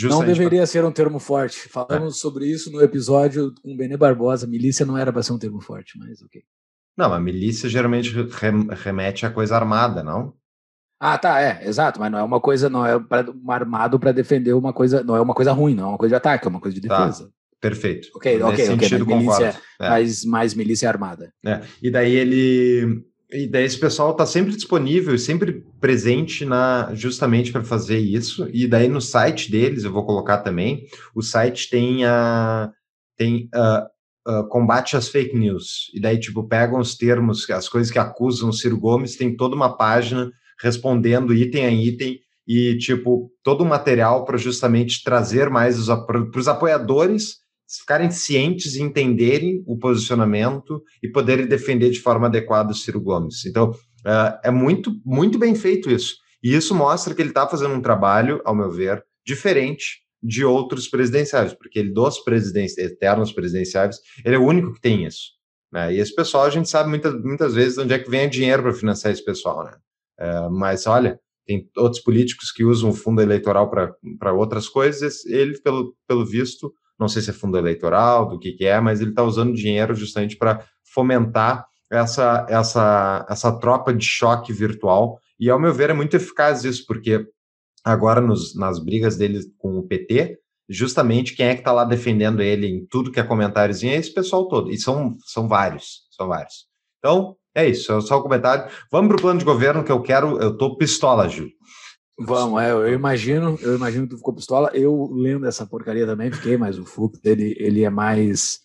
não deveria pra... ser um termo forte. Falamos é. sobre isso no episódio com Benê Barbosa. Milícia não era para ser um termo forte, mas ok. Não, mas milícia geralmente remete a coisa armada, não? Ah, tá, é, exato, mas não é uma coisa, não é pra, um armado para defender uma coisa, não é uma coisa ruim, não é uma coisa de ataque, é uma coisa de tá, defesa. Tá, perfeito. Ok, Nesse ok, sentido, ok. Mas milícia, é. mais, mais milícia armada. É. E daí ele. E daí esse pessoal está sempre disponível, sempre presente na justamente para fazer isso. E daí no site deles, eu vou colocar também, o site tem a. Tem a ah, uh, combate às fake news. E daí, tipo, pegam os termos, as coisas que acusam o Ciro Gomes, tem toda uma página respondendo item a item e, tipo, todo o material para justamente trazer mais para os apoiadores ficarem cientes e entenderem o posicionamento e poderem defender de forma adequada o Ciro Gomes. Então, uh, é muito, muito bem feito isso. E isso mostra que ele está fazendo um trabalho, ao meu ver, diferente de outros presidenciáveis, porque ele dos presidenciais, eternos presidenciáveis, ele é o único que tem isso. Né? E esse pessoal, a gente sabe muitas, muitas vezes onde é que vem dinheiro para financiar esse pessoal. Né? É, mas olha, tem outros políticos que usam o fundo eleitoral para outras coisas, ele, pelo, pelo visto, não sei se é fundo eleitoral, do que, que é, mas ele está usando dinheiro justamente para fomentar essa, essa, essa tropa de choque virtual. E, ao meu ver, é muito eficaz isso, porque agora nos, nas brigas dele com o PT, justamente quem é que está lá defendendo ele em tudo que é comentáriozinho é esse pessoal todo. E são, são vários, são vários. Então, é isso, é só o um comentário. Vamos para o plano de governo que eu quero, eu tô pistola, ju Vamos, é, eu imagino, eu imagino que tu ficou pistola. Eu lendo essa porcaria também fiquei, mas o Fux, ele, ele é mais...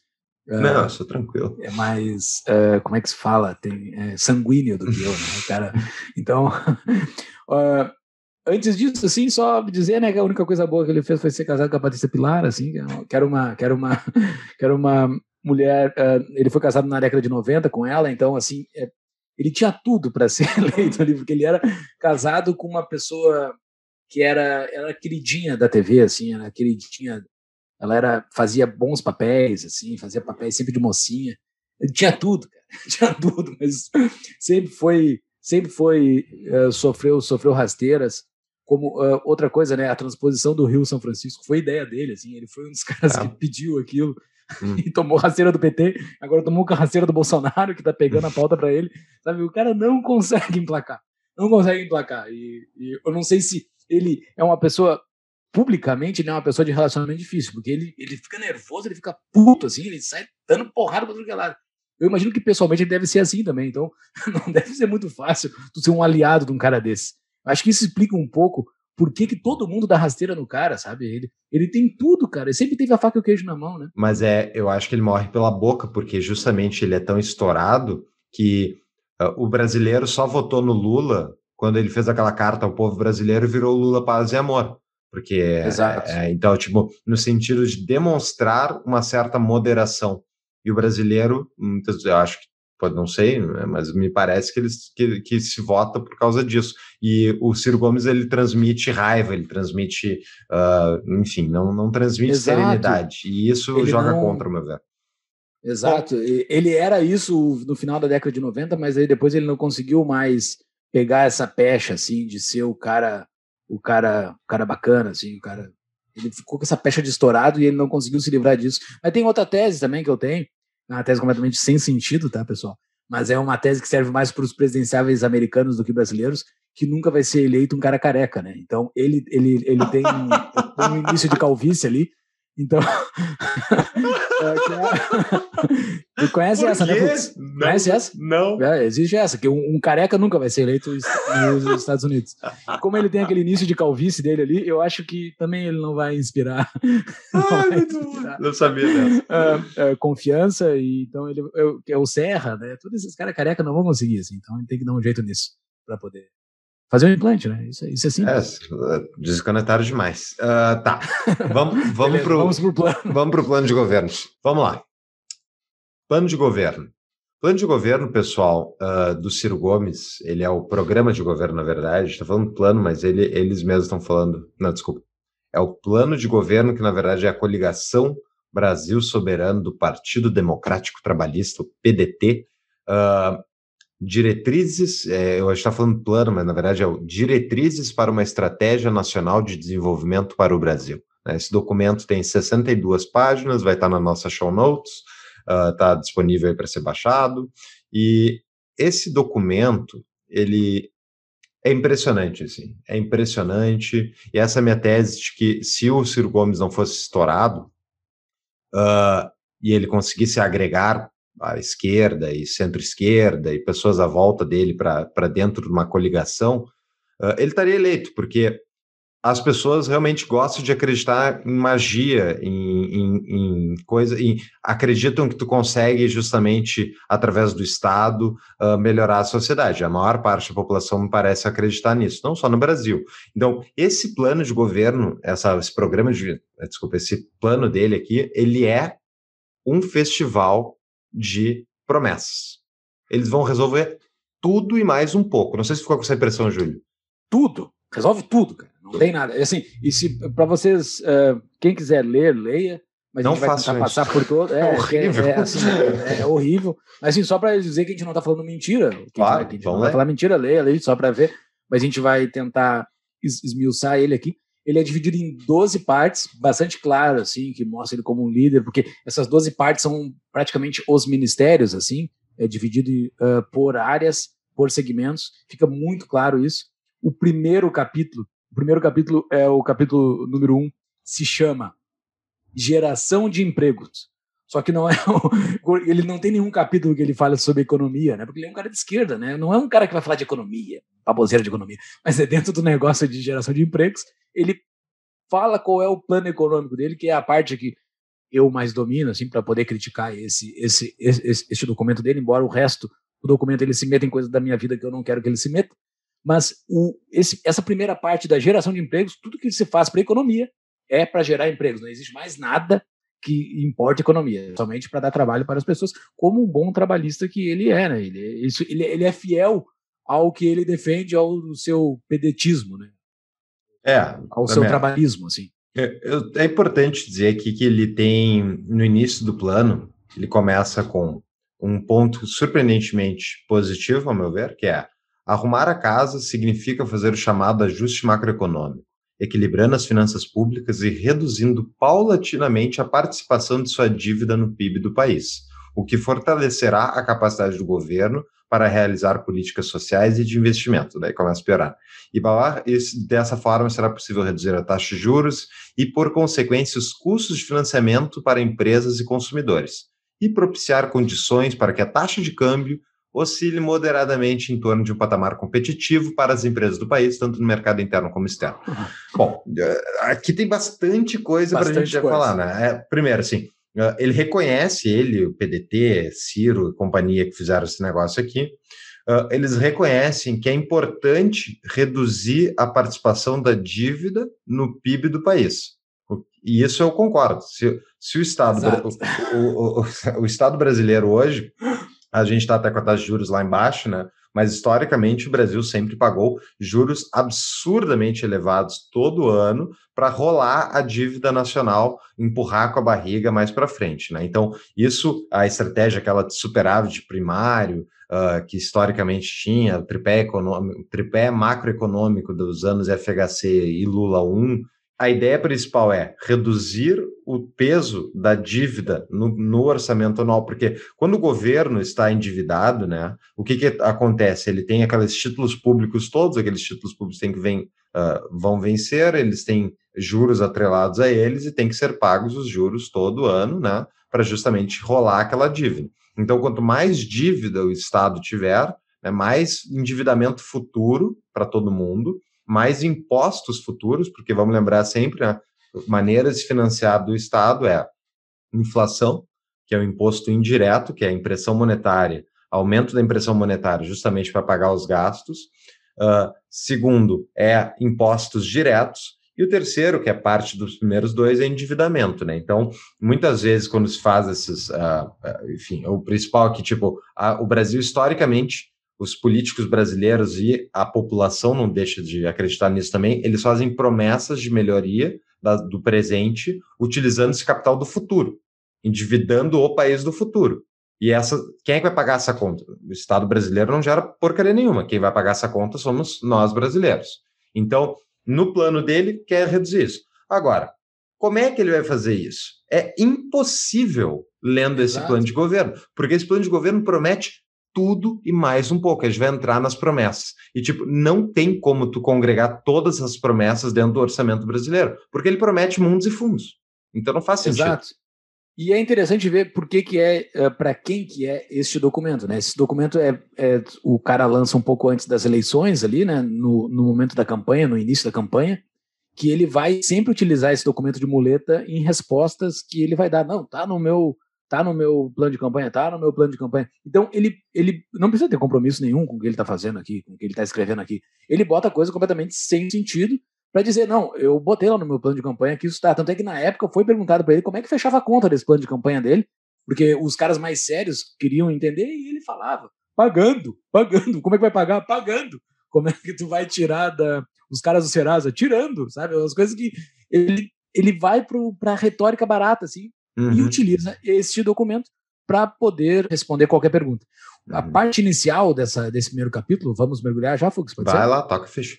Uh, Não, eu sou tranquilo. É mais, uh, como é que se fala? Tem, é sanguíneo do que eu, né, cara? Então, uh, Antes disso, assim, só dizer, né, que a única coisa boa que ele fez foi ser casado com a Patrícia Pilar, assim, que é era uma, que uma, que uma mulher, uh, ele foi casado na década de 90 com ela, então, assim, é, ele tinha tudo para ser eleito ali, porque ele era casado com uma pessoa que era, era queridinha da TV, assim, era queridinha, ela era, fazia bons papéis, assim, fazia papéis sempre de mocinha, ele tinha tudo, cara, tinha tudo, mas sempre foi sempre foi uh, sofreu sofreu rasteiras como uh, outra coisa, né? A transposição do Rio São Francisco foi ideia dele, assim, ele foi um dos caras é. que pediu aquilo hum. e tomou rasteira do PT, agora tomou rasteira do Bolsonaro, que tá pegando a pauta para ele, sabe? O cara não consegue emplacar, não consegue emplacar. E, e, eu não sei se ele é uma pessoa publicamente, né? Uma pessoa de relacionamento difícil, porque ele, ele fica nervoso, ele fica puto, assim, ele sai dando porrada pra todo é lado. Eu imagino que pessoalmente ele deve ser assim também, então não deve ser muito fácil tu ser um aliado de um cara desse. Acho que isso explica um pouco por que, que todo mundo dá rasteira no cara, sabe? Ele, ele tem tudo, cara. Ele sempre teve a faca e o queijo na mão, né? Mas é, eu acho que ele morre pela boca, porque justamente ele é tão estourado que uh, o brasileiro só votou no Lula quando ele fez aquela carta ao povo brasileiro virou Lula Paz e Amor. Porque é, Exato. É, então, tipo, no sentido de demonstrar uma certa moderação. E o brasileiro, eu acho que pode não sei, mas me parece que, eles, que, que, se vota por causa disso. E o Ciro Gomes ele transmite raiva, ele transmite, uh, enfim, não, não transmite Exato. serenidade. E isso ele joga não... contra, meu velho. Exato. Bom, ele era isso no final da década de 90, mas aí depois ele não conseguiu mais pegar essa pecha assim de ser o cara, o cara, o cara bacana, assim, o cara. Ele ficou com essa pecha de estourado e ele não conseguiu se livrar disso. Mas tem outra tese também que eu tenho, é uma tese completamente sem sentido, tá, pessoal? Mas é uma tese que serve mais para os presidenciáveis americanos do que brasileiros, que nunca vai ser eleito um cara careca, né? Então ele, ele, ele tem um, um início de calvície ali, então. É, tu conhece essa, né? Não, conhece essa? Não. É, existe essa, que um, um, careca nunca vai ser eleito nos Estados Unidos. Como ele tem aquele início de calvície dele ali, eu acho que também ele não vai inspirar. Ai, vai inspirar. Não sabia dessa. É, é, confiança, e então ele é, o Serra, né? Todos esses caras careca não vão conseguir, assim, então ele tem que dar um jeito nisso para poder fazer um implante, né? Isso, é, isso é simples. É, é desconectaram demais. Uh, tá. Vamos, vamos para o plano. Vamos pro plano de governos. Vamos lá. Plano de governo. Plano de governo, pessoal, uh, do Ciro Gomes, ele é o programa de governo, na verdade. Está falando plano, mas ele, eles mesmos estão falando. Não, desculpa. É o plano de governo que, na verdade, é a coligação Brasil Soberano do Partido Democrático Trabalhista, o PDT, uh, ah, diretrizes, é, eu está falando plano, mas na verdade é o Diretrizes para uma Estratégia Nacional de Desenvolvimento para o Brasil. Né? Esse documento tem 62 páginas, vai estar tá na nossa show notes, está ah, uh, disponível para ser baixado. E esse documento, ele é impressionante, assim, é impressionante. E essa é a minha tese de que se o Ciro Gomes não fosse estourado uh, e ele conseguisse agregar a esquerda e centro-esquerda e pessoas à volta dele para dentro de uma coligação, uh, ele estaria eleito, porque as pessoas realmente gostam de acreditar em magia, em, em, em coisa, e acreditam que tu consegue justamente através do Estado uh, melhorar a sociedade. A maior parte da população me parece acreditar nisso, não só no Brasil. Então, esse plano de governo, essa, esse programa de, desculpa, esse plano dele aqui, ele é um festival de promessas. Eles vão resolver tudo e mais um pouco. Não sei se ficou com essa impressão, Júlio. Tudo. Resolve tudo, cara. Não tudo. tem nada. Assim, e se para vocês, uh, quem quiser ler, leia. Mas não a gente vai tentar isso. passar por todo. É, é, é horrível. É, assim, é, assim, é, horrível. Mas assim, só para dizer que a gente não está falando mentira. Claro, a gente não vai falar mentira, leia, leia, só para ver. Mas a gente vai tentar esmiuçar ele aqui ele é dividido em 12 partes, bastante claro, assim, que mostra ele como um líder, porque essas 12 partes são praticamente os ministérios, assim, é dividido uh, por áreas, por segmentos, fica muito claro isso. O primeiro capítulo, o primeiro capítulo é o capítulo número 1, um, se chama Geração de Empregos. Só que não é o, ele não tem nenhum capítulo que ele fala sobre economia, né? Porque ele é um cara de esquerda, né? Não é um cara que vai falar de economia, baboseira de economia, mas é dentro do negócio de geração de empregos, ele fala qual é o plano econômico dele, que é a parte que eu mais domino, assim, para poder criticar esse, esse, esse, esse documento dele, embora o resto do documento ele se meta em coisas da minha vida que eu não quero que ele se meta. Mas o, esse, essa primeira parte da geração de empregos, tudo que se faz para a economia é para gerar empregos. Não existe mais nada que importa economia, somente para dar trabalho para as pessoas, como um bom trabalhista que ele é, né? Ele, é, isso, ele, é, ele é fiel ao que ele defende, ao seu pedetismo, né? É. Ao seu é. trabalhismo, assim. É, é importante dizer aqui que ele tem, no início do plano, ele começa com um ponto surpreendentemente positivo, ao meu ver, que é arrumar a casa significa fazer o chamado ajuste macroeconômico equilibrando as finanças públicas e reduzindo paulatinamente a participação de sua dívida no PIB do país, o que fortalecerá a capacidade do governo para realizar políticas sociais e de investimento. Daí começa a piorar. E dessa forma, será possível reduzir a taxa de juros e, por consequência, os custos de financiamento para empresas e consumidores, e propiciar condições para que a taxa de câmbio oscile moderadamente em torno de um patamar competitivo para as empresas do país, tanto no mercado interno como externo. Uhum. Bom, eh, aqui tem bastante coisa para a gente já falar, né? É, primeiro, assim, eh, ele reconhece, ele, o PDT, Ciro companhia que fizeram esse negócio aqui, eh, eles reconhecem que é importante reduzir a participação da dívida no PIB do país. E isso eu concordo. Se, se o, Estado, o, o, o, Estado brasileiro hoje a gente está até com a taxa de juros lá embaixo, né? Mas historicamente o Brasil sempre pagou juros absurdamente elevados todo ano para rolar a dívida nacional, empurrar com a barriga mais para frente, né? Então isso, a estratégia aquela superávit primário uh, que historicamente tinha, tripé econômico, tripé macroeconômico dos anos FHC e Lula 1 a ideia principal é reduzir o peso da dívida no, no, orçamento anual, porque quando o governo está endividado, né, o que, que acontece? Ele tem aqueles títulos públicos todos, aqueles títulos públicos têm que vem, uh, ah, vão vencer, eles têm juros atrelados a eles e tem que ser pagos os juros todo ano, né, para justamente rolar aquela dívida. Então, quanto mais dívida o Estado tiver, né, mais endividamento futuro para todo mundo, mais impostos futuros, porque vamos lembrar sempre, né, maneiras de financiar do Estado é inflação, que é o um imposto indireto, que é a impressão monetária, aumento da impressão monetária justamente para pagar os gastos. Uh, segundo, é impostos diretos. E o terceiro, que é parte dos primeiros dois, é endividamento, né? Então, muitas vezes, quando se faz esses. Uh, enfim, o principal é que, tipo, a, o Brasil, historicamente, os políticos brasileiros e a população não deixa de acreditar nisso também, eles fazem promessas de melhoria da, do presente utilizando esse capital do futuro, endividando o país do futuro. E essa, quem é que vai pagar essa conta? O Estado brasileiro não gera porcaria nenhuma. Quem vai pagar essa conta somos nós brasileiros. Então, no plano dele, quer reduzir isso. Agora, como é que ele vai fazer isso? É impossível lendo Exato. esse plano de governo, porque esse plano de governo promete tudo e mais um pouco. A gente vai entrar nas promessas. E, tipo, não tem como tu congregar todas as promessas dentro do orçamento brasileiro, porque ele promete mundos e fundos. Então não faz sentido. Exato. E é interessante ver por que, que é, eh, para quem que é este documento, né? Esse documento é, é, o cara lança um pouco antes das eleições ali, né? No, no momento da campanha, no início da campanha, que ele vai sempre utilizar esse documento de muleta em respostas que ele vai dar. Não, tá no meu tá no meu plano de campanha, tá no meu plano de campanha. Então ele, ele não precisa ter compromisso nenhum com o que ele está fazendo aqui, com o que ele está escrevendo aqui. Ele bota coisa completamente sem sentido para dizer, não, eu botei lá no meu plano de campanha que isso tá. Tanto é que na época foi perguntado para ele como é que fechava a conta desse plano de campanha dele, porque os caras mais sérios queriam entender e ele falava, pagando, pagando, como é que vai pagar? Pagando. Como é que tu vai tirar da, os caras do Serasa? Tirando, sabe? As coisas que ele, ele vai para a retórica barata, assim, uhum. e utiliza este documento para poder responder qualquer pergunta. A uhum. parte inicial dessa, desse primeiro capítulo, vamos mergulhar já, Fux? Vai ser? lá, toca ficha.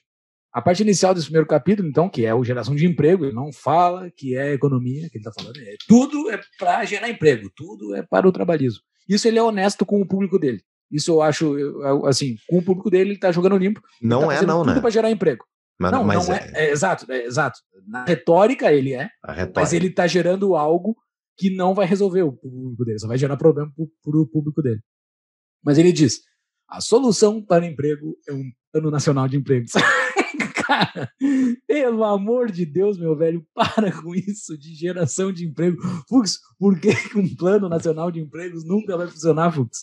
A parte inicial desse primeiro capítulo, então, que é o geração de emprego, ele não fala que é economia, que ele está falando, é, tudo é para gerar emprego, tudo é para o trabalhismo. Isso ele é honesto com o público dele. Isso eu acho, eu, assim, com o público dele, ele está jogando limpo. Não tá é, não, tudo né? Tudo para gerar emprego. Mas, não, mas não é, é, é, é exato, exato. Na retórica ele é, retórica. mas ele está gerando algo que não vai resolver o público dele, só vai gerar problema para o público dele. Mas ele diz: a solução para emprego é um plano nacional de empregos. Cara, pelo amor de Deus, meu velho, para com isso de geração de emprego. Fux, por que um plano nacional de empregos nunca vai funcionar, Fux?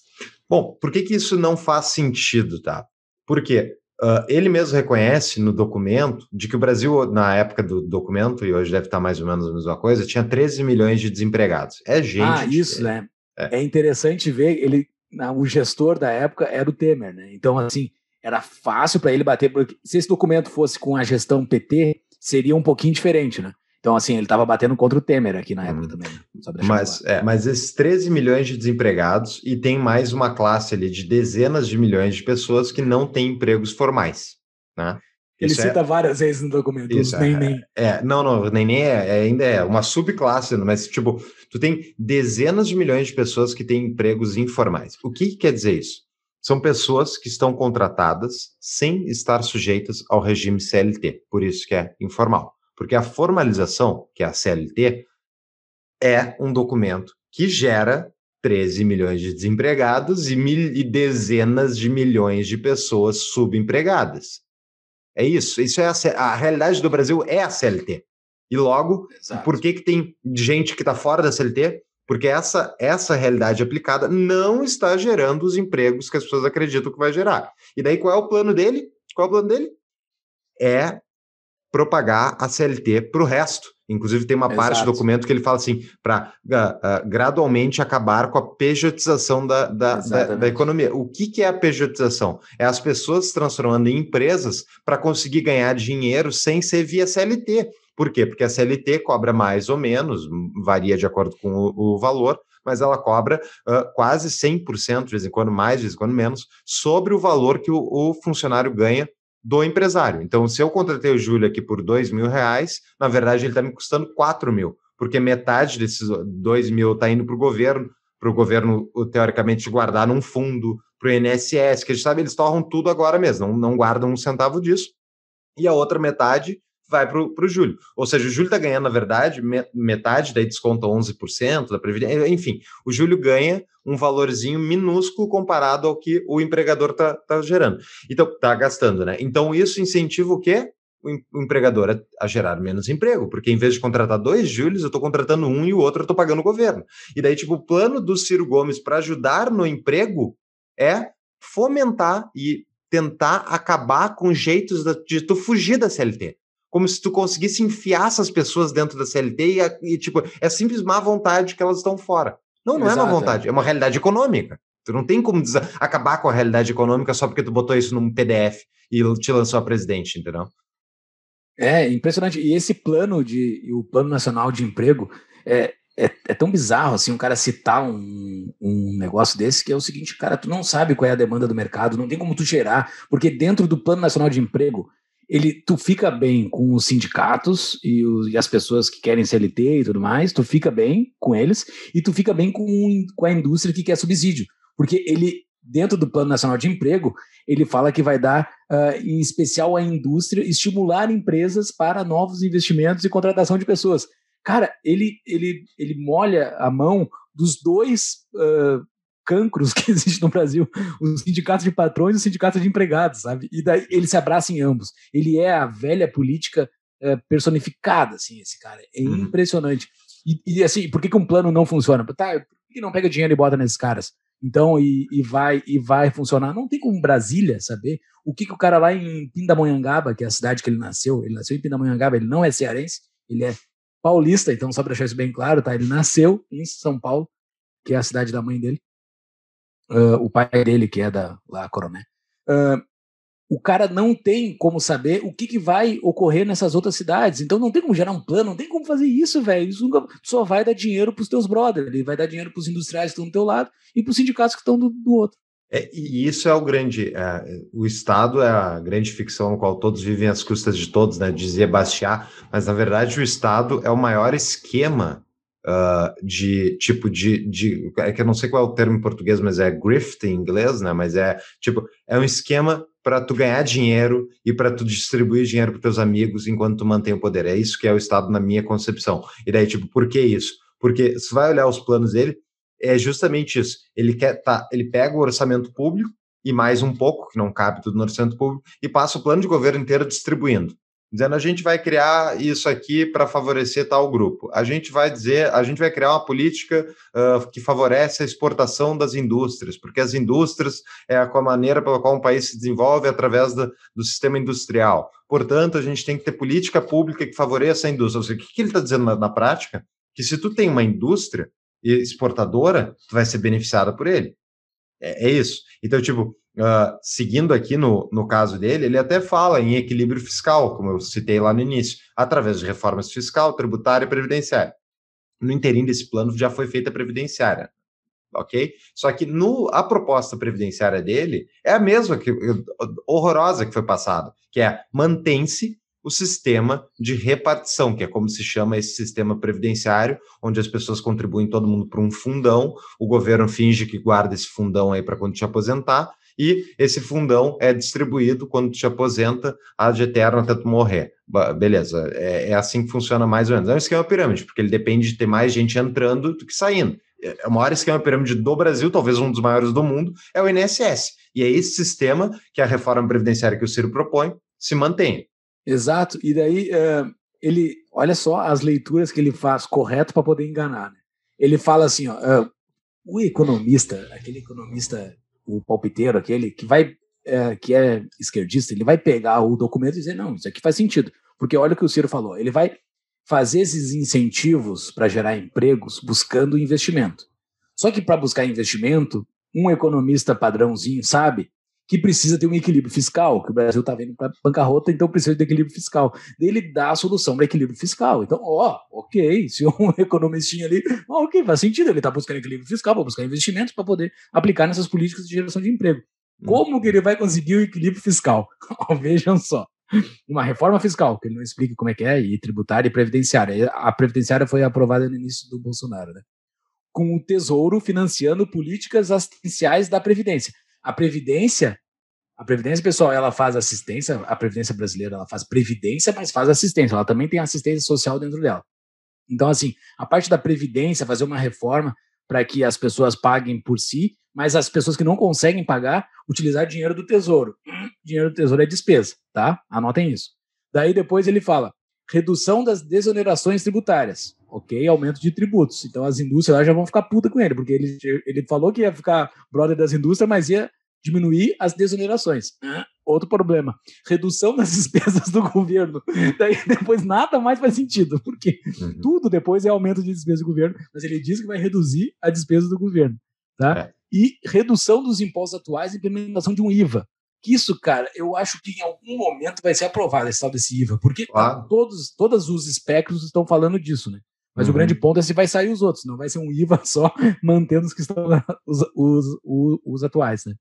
Bom, por que, que isso não faz sentido, tá? Por quê? Uh, ele mesmo reconhece no documento de que o Brasil, na época do documento, e hoje deve estar mais ou menos a mesma coisa, tinha 13 milhões de desempregados. É gente. Ah, isso, né? É. é. interessante ver, ele, o gestor da época era o Temer, né? Então, assim, era fácil para ele bater. Porque se esse documento fosse com a gestão PT, seria um pouquinho diferente, né? Então, assim, ele estava batendo contra o Temer aqui na época hum. também. Né? Mas, é, mas esses 13 milhões de desempregados e tem mais uma classe ali de dezenas de milhões de pessoas que não têm empregos formais, né? Ele isso é cita é... várias vezes no documento, isso, nem, é, nem. É, não, não, nem, nem é, é, ainda é uma subclasse, mas tipo, tu tem dezenas de milhões de pessoas que têm empregos informais. O que, que quer dizer isso? São pessoas que estão contratadas sem estar sujeitas ao regime CLT, por isso que é informal. Porque a formalização, que é a CLT, é um documento que gera 13 milhões de desempregados e, mil, e dezenas de milhões de pessoas subempregadas. É isso. Isso é a, a realidade do Brasil é a CLT. E logo, Exato. por que, que tem gente que está fora da CLT? Porque essa, essa realidade aplicada não está gerando os empregos que as pessoas acreditam que vai gerar. E daí qual é o plano dele? Qual é o plano dele? É propagar a CLT para o resto. Inclusive, tem uma Exato. parte do documento que ele fala assim: para uh, ah, uh, ah, gradualmente acabar com a pejotização da, da, da, da, economia. O que, que é a pejotização? É as pessoas se transformando em empresas para conseguir ganhar dinheiro sem ser via CLT. Por quê? Porque a CLT cobra mais ou menos, varia de acordo com o, o valor, mas ela cobra uh, quase 100%, de vez em quando mais, de vez em quando menos, sobre o valor que o, o funcionário ganha do empresário. Então, se eu contratei o Júlio aqui por dois mil reais, na verdade ele está me custando quatro mil, porque metade desses dois mil está indo para o governo, para o governo teoricamente guardar num fundo, para o INSS, que a gente sabe eles torram tudo agora mesmo, não, não guardam um centavo disso. E a outra metade vai para o Júlio. Ou seja, o Júlio está ganhando, na verdade, metade, daí desconta 11% da Previdência. Eh, enfim, o Júlio ganha um valorzinho minúsculo comparado ao que o empregador está tá gerando. Então, está gastando, né? Então, isso incentiva o quê? O empregador a, gerar menos emprego, porque em vez de contratar dois Júlios, eu estou contratando um e o outro eu estou pagando o governo. E daí, tipo, o plano do Ciro Gomes para ajudar no emprego é fomentar e tentar acabar com jeitos de tu fugir da CLT como se tu conseguisse enfiar essas pessoas dentro da CLT e, e tipo, é simples má vontade que elas estão fora. Não, não é Exato, é má vontade, é. é uma realidade econômica. Tu não tem como acabar com a realidade econômica só porque tu botou isso num PDF e te lançou a presidente, entendeu? É, impressionante. E esse plano de o Plano Nacional de Emprego é, é, é tão bizarro assim um cara citar um, um negócio desse que é o seguinte, cara, tu não sabe qual é a demanda do mercado, não tem como tu gerar, porque dentro do Plano Nacional de Emprego ele, tu fica bem com os sindicatos e, o, e, as pessoas que querem CLT e tudo mais, tu fica bem com eles e tu fica bem com, com a indústria que quer subsídio, porque ele, dentro do Plano Nacional de Emprego, ele fala que vai dar, uh, em especial à indústria, estimular empresas para novos investimentos e contratação de pessoas. Cara, ele, ele, ele molha a mão dos dois uh, cancros que existe no Brasil, o sindicato de patrões e o sindicato de empregados, sabe? E daí ele se abraça em ambos. Ele é a velha política é, personificada, assim, esse cara. É uhum. impressionante. E, e, assim, por que, que um plano não funciona? Tá, por que não pega dinheiro e bota nesses caras? Então, e, e vai e vai funcionar. Não tem como Brasília saber o que, que o cara lá em Pindamonhangaba, que é a cidade que ele nasceu, ele nasceu em Pindamonhangaba, ele não é cearense, ele é paulista, então só para deixar isso bem claro, tá? Ele nasceu em São Paulo, que é a cidade da mãe dele uh, o pai dele, que é da lá, Coroné, uh, ah, o cara não tem como saber o que, que, vai ocorrer nessas outras cidades. Então não tem como gerar um plano, não tem como fazer isso, velho. Isso nunca só vai dar dinheiro para os teus brothers, ele vai dar dinheiro para os industriais que estão do teu lado e para os sindicatos que estão do, do, outro. É, e isso é o grande. É, o Estado é a grande ficção no qual todos vivem às custas de todos, né? Dizia Bastiat, mas na verdade o Estado é o maior esquema uh, de tipo de, de. É que eu não sei qual é o termo em português, mas é grift em inglês, né? Mas é tipo, é um esquema para tu ganhar dinheiro e para tu distribuir dinheiro para teus amigos enquanto tu mantém o poder. É isso que é o Estado na minha concepção. E daí, tipo, por que isso? Porque se vai olhar os planos dele, é justamente isso. Ele quer tá, ele pega o orçamento público e mais um pouco, que não cabe tudo no orçamento público, e passa o plano de governo inteiro distribuindo dizendo a gente vai criar isso aqui para favorecer tal grupo. A gente vai dizer, a gente vai criar uma política uh, que favorece a exportação das indústrias, porque as indústrias é a maneira pela qual um país se desenvolve através do sistema industrial. Portanto, a gente tem que ter política pública que favoreça a indústria. Ou seja, o que, que ele está dizendo na, na prática? Que se tu tem uma indústria exportadora, tu vai ser beneficiada por ele. É, é isso. Então, tipo, uh, seguindo aqui no, no caso dele, ele até fala em equilíbrio fiscal, como eu citei lá no início, através de reformas fiscal, tributária e previdenciária. No interim desse plano já foi feita a previdenciária, ok? Só que no, a proposta previdenciária dele é a mesma, que, horrorosa que foi passada, que é mantém-se o sistema de repartição, que é como se chama esse sistema previdenciário, onde as pessoas contribuem todo mundo para um fundão, o governo finge que guarda esse fundão aí para quando te aposentar, e esse fundão é distribuído quando te aposenta a eterno até tu morrer. Beleza, é, é, assim que funciona mais ou menos. É um esquema pirâmide, porque ele depende de ter mais gente entrando do que saindo. É, é o maior esquema pirâmide do Brasil, talvez um dos maiores do mundo, é o INSS. E é esse sistema que a reforma previdenciária que o Ciro propõe se mantém. Exato, e daí uh, ele, olha só as leituras que ele faz correto para poder enganar. Né? Ele fala assim, ó, uh, o economista, aquele economista o palpiteiro, aquele que vai é, que é esquerdista, ele vai pegar o documento e dizer, não, isso aqui faz sentido. Porque olha o que o Ciro falou, ele vai fazer esses incentivos para gerar empregos buscando investimento. Só que para buscar investimento, um economista padrãozinho sabe que precisa ter um equilíbrio fiscal, que o Brasil está vendo para bancarrota, então precisa de equilíbrio fiscal. Ele dá a solução para equilíbrio fiscal. Então, ó, ok, se um economistinha ali, ó, ok, faz sentido, ele está buscando equilíbrio fiscal, para buscar investimentos para poder aplicar nessas políticas de geração de emprego. Hum. Como que ele vai conseguir o equilíbrio fiscal? Vejam só. Uma reforma fiscal, que ele não explica como é que é, e tributária e previdenciária. A previdenciária foi aprovada no início do Bolsonaro, né? Com o Tesouro financiando políticas assistenciais da Previdência. A Previdência, a Previdência, pessoal, ela faz assistência, a Previdência brasileira, ela faz previdência, mas faz assistência. Ela também tem assistência social dentro dela. Então, assim, a parte da Previdência, fazer uma reforma para que as pessoas paguem por si, mas as pessoas que não conseguem pagar, utilizar dinheiro do Tesouro. Dinheiro do Tesouro é despesa, tá? Anotem isso. Daí depois ele fala, redução das desonerações tributárias ok? Aumento de tributos. Então as indústrias lá já vão ficar puta com ele, porque ele, ele falou que ia ficar brother das indústrias, mas ia diminuir as desonerações. Ah, outro problema, redução das despesas do governo. Daí depois nada mais faz sentido, porque uhum. tudo depois é aumento de despesa do governo, mas ele diz que vai reduzir a despesa do governo, tá? É. E redução dos impostos atuais e implementação de um IVA. Que isso, cara, eu acho que em algum momento vai ser aprovado esse tal desse IVA, porque claro. todos, todos os espectros estão falando disso, né? Mas uhum. o grande uhum. ponto é se vai sair os outros, não vai ser um IVA só mantendo os que estão os, os, os, os atuais, né?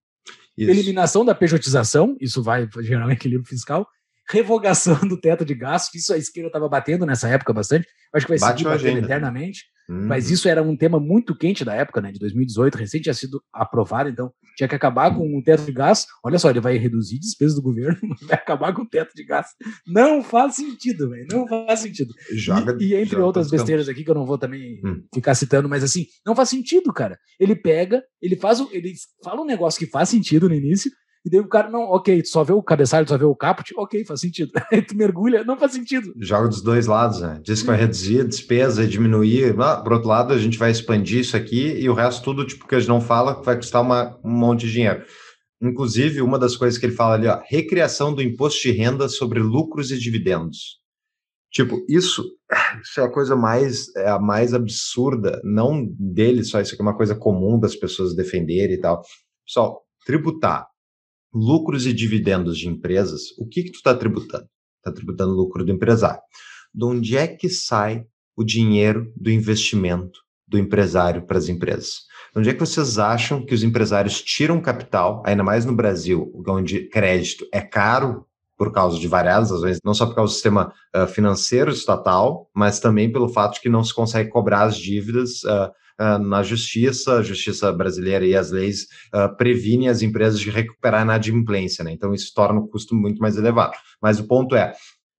Eliminação da pejotização, isso vai gerar um equilíbrio fiscal, revogação do teto de gastos, isso a esquerda estava batendo nessa época bastante, acho que vai Bate seguir batendo né? eternamente, uhum. mas isso era um tema muito quente da época, né, de 2018, recente tinha sido aprovado, então tinha que acabar com o teto de gastos, olha só, ele vai reduzir despesas do governo, vai acabar com o teto de gastos, não faz sentido, véio, não faz sentido. Joga, e, e, entre outras besteiras aqui, que eu não vou também hum. ficar citando, mas assim, não faz sentido, cara, ele pega, ele faz, ele fala um negócio que faz sentido no início, e daí o cara, não, ok, tu só vê o cabeçalho, tu só vê o caput, ok, faz sentido. Aí tu mergulha, não faz sentido. Joga dos dois lados, né? Diz que vai reduzir a despesa, diminuir. Ah, por outro lado, a gente vai expandir isso aqui e o resto tudo, tipo, que a gente não fala, vai custar uma, um monte de dinheiro. Inclusive, uma das coisas que ele fala ali, ó, recriação do imposto de renda sobre lucros e dividendos. Tipo, isso, isso é a coisa mais, é a mais absurda, não dele só, isso aqui é uma coisa comum das pessoas defenderem e tal. Pessoal, tributar lucros e dividendos de empresas, o que, que tu está tributando? Está tributando o lucro do empresário. De onde é que sai o dinheiro do investimento do empresário para as empresas? De onde é que vocês acham que os empresários tiram capital, ainda mais no Brasil, onde crédito é caro por causa de variadas razões, não só por causa do sistema uh, financeiro estatal, mas também pelo fato de que não se consegue cobrar as dívidas uh, ah, na justiça, a justiça brasileira e as leis ah, previnem as empresas de recuperar inadimplência, né? Então isso torna o custo muito mais elevado. Mas o ponto é,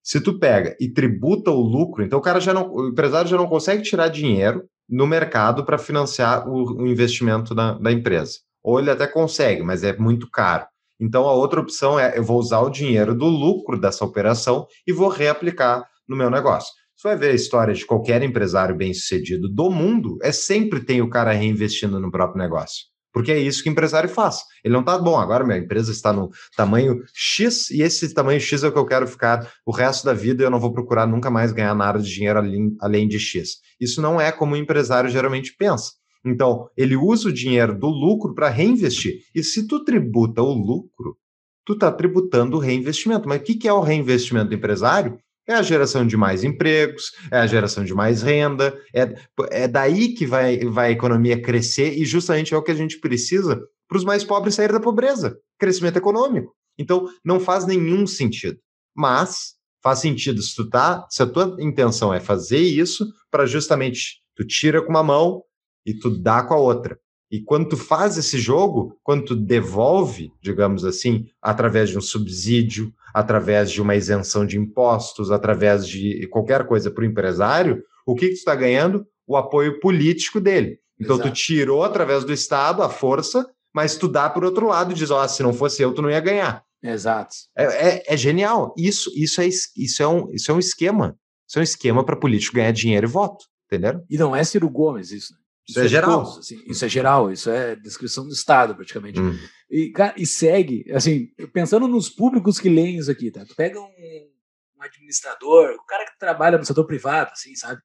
se tu pega e tributa o lucro, então o cara já não, o empresário já não consegue tirar dinheiro no mercado para financiar o, o investimento da, da, empresa. Ou ele até consegue, mas é muito caro. Então a outra opção é eu vou usar o dinheiro do lucro dessa operação e vou reaplicar no meu negócio. Você vai ver a história de qualquer empresário bem-sucedido do mundo, é sempre tem o cara reinvestindo no próprio negócio. Porque é isso que o empresário faz. Ele não está bom, agora minha empresa está no tamanho X e esse tamanho X é o que eu quero ficar o resto da vida e eu não vou procurar nunca mais ganhar nada de dinheiro além de X. Isso não é como o empresário geralmente pensa. Então, ele usa o dinheiro do lucro para reinvestir. E se tu tributa o lucro, tu está tributando o reinvestimento. Mas o que, que é o reinvestimento do empresário? É a geração de mais empregos, é a geração de mais renda, é, é daí que vai, vai a economia crescer e justamente é o que a gente precisa para os mais pobres sair da pobreza, crescimento econômico. Então, não faz nenhum sentido. Mas faz sentido se tu tá, se a tua intenção é fazer isso para justamente tu tira com uma mão e tu dá com a outra. E quando tu faz esse jogo, quando tu devolve, digamos assim, através de um subsídio, através de uma isenção de impostos, através de qualquer coisa para o empresário, o que, tu está ganhando? O apoio político dele. Então Exato. tu tirou através do Estado a força, mas tu dá por outro lado e diz, ó, oh, se não fosse eu, tu não ia ganhar. Exato. É, é, é genial. Isso, isso, é, isso, é um, isso é um esquema. Isso é um esquema para político ganhar dinheiro e voto, entenderam? E não é Ciro Gomes isso, né? Isso, é, é, geral. Pontos, assim, isso é geral, isso é descrição do Estado, praticamente. Hum. E, cara, e segue, assim, pensando nos públicos que leem isso aqui, tá? Tu pega um, um administrador, o um cara que trabalha no setor privado, assim, sabe?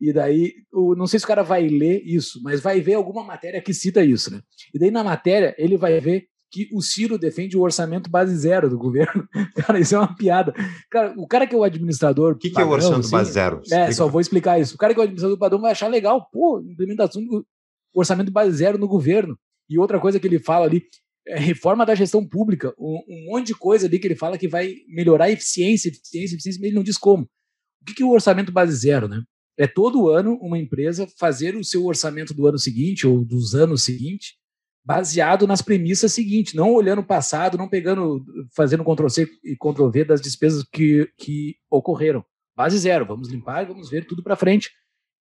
E daí, o, não sei se o cara vai ler isso, mas vai ver alguma matéria que cita isso, né? E daí na matéria ele vai ver que o Ciro defende o orçamento base zero do governo. Cara, isso é uma piada. Cara, o cara que é o administrador. O que, que padrão, é o orçamento assim, base zero? É, só vou explicar isso. O cara que é o administrador padrão vai achar legal, pô, implementação do orçamento base zero no governo. E outra coisa que ele fala ali, é reforma da gestão pública, um, um, monte de coisa ali que ele fala que vai melhorar a eficiência, eficiência, eficiência, mas ele não diz como. O que, que é o orçamento base zero, né? É todo ano uma empresa fazer o seu orçamento do ano seguinte ou dos anos seguintes baseado nas premissas seguintes, não olhando o passado, não pegando, fazendo Ctrl-C e Ctrl-V das despesas que, que ocorreram. Base zero, vamos limpar, vamos ver tudo para frente.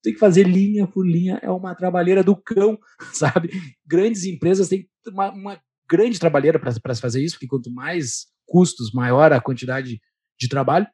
Tem que fazer linha por linha, é uma trabalheira do cão, sabe? Grandes empresas têm uma, uma grande trabalheira para fazer isso, porque quanto mais custos, maior a quantidade de trabalho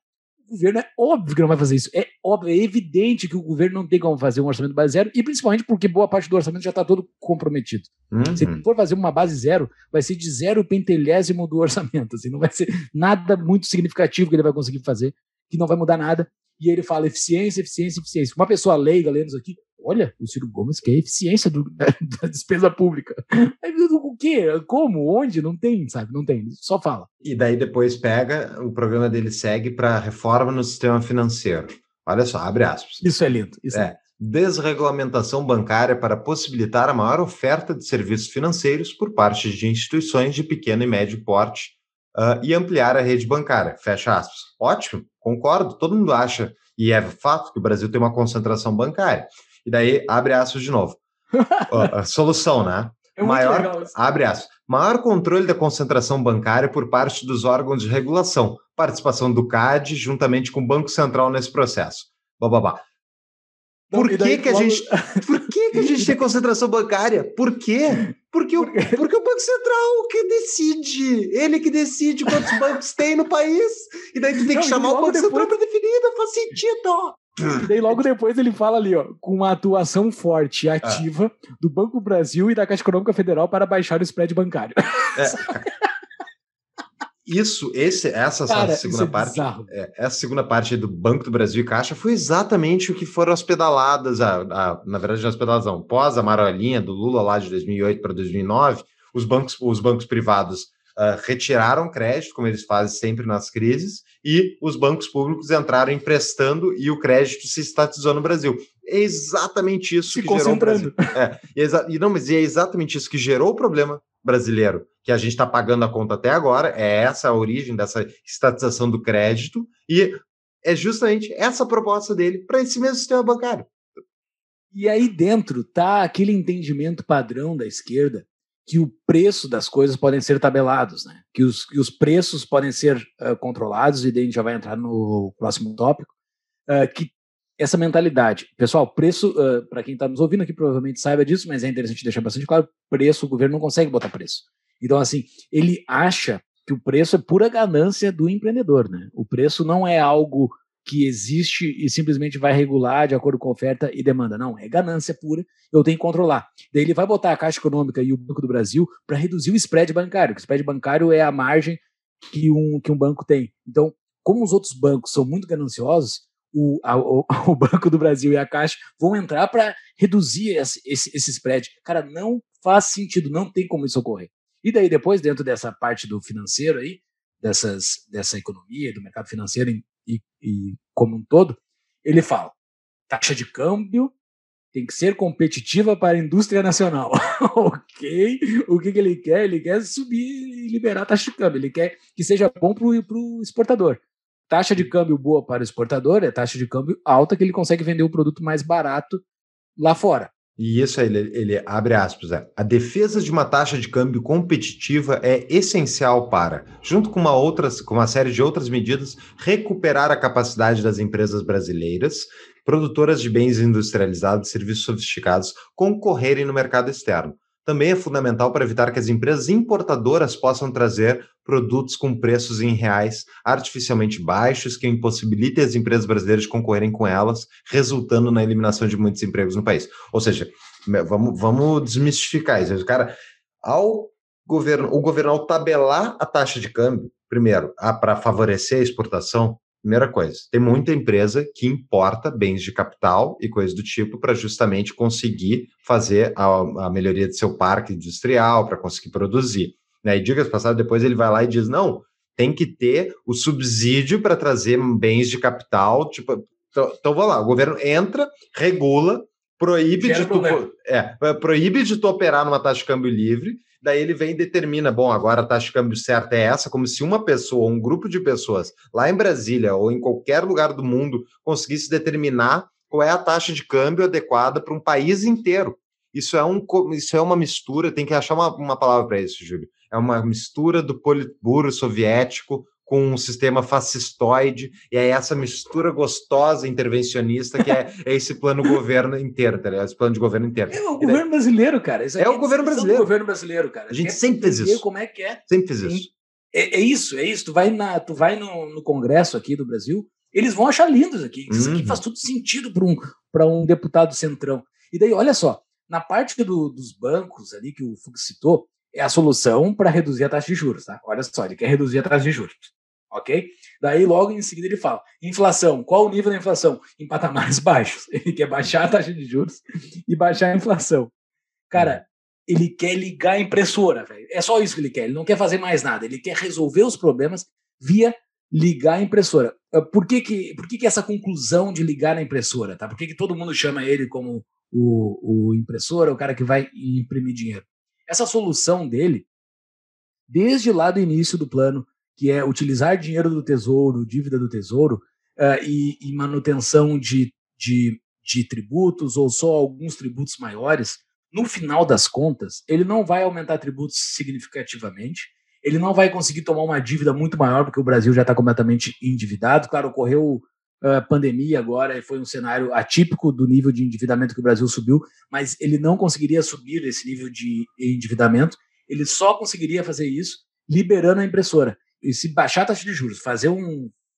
governo é óbvio que não vai fazer isso. É óbvio, é evidente que o governo não tem como fazer um orçamento base zero, e principalmente porque boa parte do orçamento já está todo comprometido. Uhum. Se for fazer uma base zero, vai ser de zero pentelésimo do orçamento. Assim, não vai ser nada muito significativo que ele vai conseguir fazer, que não vai mudar nada. E ele fala eficiência, eficiência, eficiência. Uma pessoa leiga lendo isso aqui olha, o Ciro Gomes quer é eficiência do, da, da, despesa pública. Aí o quê? Como? Onde? Não tem, sabe? Não tem, só fala. E daí depois pega, o programa dele segue para reforma no sistema financeiro. Olha só, abre aspas. Isso é lindo. Isso é. é. Desregulamentação bancária para possibilitar a maior oferta de serviços financeiros por parte de instituições de pequeno e médio porte uh, e ampliar a rede bancária. Fecha aspas. Ótimo, concordo. Todo mundo acha e é fato que o Brasil tem uma concentração bancária. E daí abre aspas de novo. uh, solução, né? É maior, abre aspas, maior controle da concentração bancária por parte dos órgãos de regulação, participação do CAD juntamente com o Banco Central nesse processo. Bababá. Por não, que, daí, que, a logo... gente, por que, que a gente tem concentração bancária? Por quê? Porque o, porque o Banco Central que decide. Ele que decide quantos bancos tem no país. E daí tu tem que não, chamar o Banco depois... Central para definir. Não faz sentido e Daí logo depois ele fala ali, ó, com uma atuação forte e é. ativa ah. do Banco Brasil e da Caixa Econômica Federal para baixar o spread bancário. É. Isso, esse, essa, Cara, essa segunda é parte, é, essa segunda parte do Banco do Brasil e Caixa foi exatamente o que foram as pedaladas, a, a, na verdade as pedaladas não, pós a marolinha do Lula lá de 2008 para 2009, os bancos, os bancos privados uh, retiraram crédito, como eles fazem sempre nas crises, e os bancos públicos entraram emprestando e o crédito se estatizou no Brasil. É exatamente isso se que gerou o Brasil. É, é e, não, mas é exatamente isso que gerou o problema brasileiro, que a gente está pagando a conta até agora, é essa a origem dessa estatização do crédito, e é justamente essa proposta dele para esse mesmo sistema bancário. E aí dentro tá aquele entendimento padrão da esquerda que o preço das coisas podem ser tabelados, né? que, os, que os preços podem ser uh, controlados, e daí a gente já vai entrar no próximo tópico, uh, que essa mentalidade. Pessoal, preço, uh, para quem está nos ouvindo aqui provavelmente saiba disso, mas é interessante deixar bastante claro, preço, o governo não consegue botar preço. Então, assim, ele acha que o preço é pura ganância do empreendedor. Né? O preço não é algo que existe e simplesmente vai regular de acordo com oferta e demanda. Não, é ganância pura, eu tenho que controlar. Daí ele vai botar a Caixa Econômica e o Banco do Brasil para reduzir o spread bancário, que o spread bancário é a margem que um, que um banco tem. Então, como os outros bancos são muito gananciosos, o, a, o, o Banco do Brasil e a Caixa vão entrar para reduzir esse, esse, esse spread. Cara, não faz sentido, não tem como isso ocorrer. E daí, depois, dentro dessa parte do financeiro aí, dessas, dessa economia, do mercado financeiro e, e como um todo, ele fala: taxa de câmbio tem que ser competitiva para a indústria nacional. ok? O que, que ele quer? Ele quer subir e liberar a taxa de câmbio. Ele quer que seja bom para o exportador. Taxa de câmbio boa para o exportador é taxa de câmbio alta que ele consegue vender o produto mais barato lá fora. E isso aí, ele, ele abre aspas. É, a defesa de uma taxa de câmbio competitiva é essencial para, junto com uma, outras, com uma série de outras medidas, recuperar a capacidade das empresas brasileiras, produtoras de bens industrializados e serviços sofisticados, concorrerem no mercado externo. Também é fundamental para evitar que as empresas importadoras possam trazer produtos com preços em reais artificialmente baixos, que impossibilitem as empresas brasileiras de concorrerem com elas, resultando na eliminação de muitos empregos no país. Ou seja, vamos, vamos desmistificar isso. cara, ao governo, o governo ao tabelar a taxa de câmbio, primeiro, ah, para favorecer a exportação, Primeira coisa, tem muita empresa que importa bens de capital e coisas do tipo para justamente conseguir fazer a, a, melhoria de seu parque industrial, para conseguir produzir. Né? E diga-se passado, depois ele vai lá e diz: não, tem que ter o subsídio para trazer bens de capital. Tipo, então, então lá, o governo entra, regula, proíbe de, tu, é, eh, proíbe de tu operar numa taxa de câmbio livre, daí ele vem e determina, bom, agora a taxa de câmbio certa é essa, como se uma pessoa, um grupo de pessoas lá em Brasília ou em qualquer lugar do mundo conseguisse determinar qual é a taxa de câmbio adequada para um país inteiro. Isso é, um, isso é uma mistura, tem que achar uma, uma palavra para isso, Júlio é uma mistura do Politburo soviético com um sistema fascistoide, e é essa mistura gostosa intervencionista que é, é esse plano governo inteiro, tá Esse plano de governo inteiro. É o governo brasileiro, cara. é, o governo brasileiro. governo brasileiro, cara. A gente sempre fez isso. Como é que é? Sempre fez isso. É, é, isso, é isso. Tu vai, na, tu vai no, no Congresso aqui do Brasil, eles vão achar lindos aqui. Isso uhum. aqui faz tudo sentido para um, um deputado centrão. E daí, olha só, na parte do, dos bancos ali que o Fux citou, é a solução para reduzir a taxa de juros, tá? Olha só, ele quer reduzir a taxa de juros, ok? Daí logo em seguida ele fala, inflação, qual o nível da inflação? Em patamares baixos. Ele quer baixar a taxa de juros e baixar a inflação. Cara, uhum. ele quer ligar a impressora, velho. É só isso que ele quer, ele não quer fazer mais nada, ele quer resolver os problemas via ligar a impressora. Ah, por que que, por que, que essa conclusão de ligar a impressora, tá? Por que que todo mundo chama ele como o, o impressora, o cara que vai imprimir dinheiro? Essa solução dele, desde lá do início do plano, que é utilizar dinheiro do tesouro, dívida do tesouro, uh, e, e, manutenção de, de, de tributos ou só alguns tributos maiores, no final das contas, ele não vai aumentar tributos significativamente, ele não vai conseguir tomar uma dívida muito maior, porque o Brasil já está completamente endividado. Claro, ocorreu uh, pandemia agora e foi um cenário atípico do nível de endividamento que o Brasil subiu, mas ele não conseguiria subir esse nível de endividamento, ele só conseguiria fazer isso liberando a impressora. E se baixar a taxa de juros, fazer um,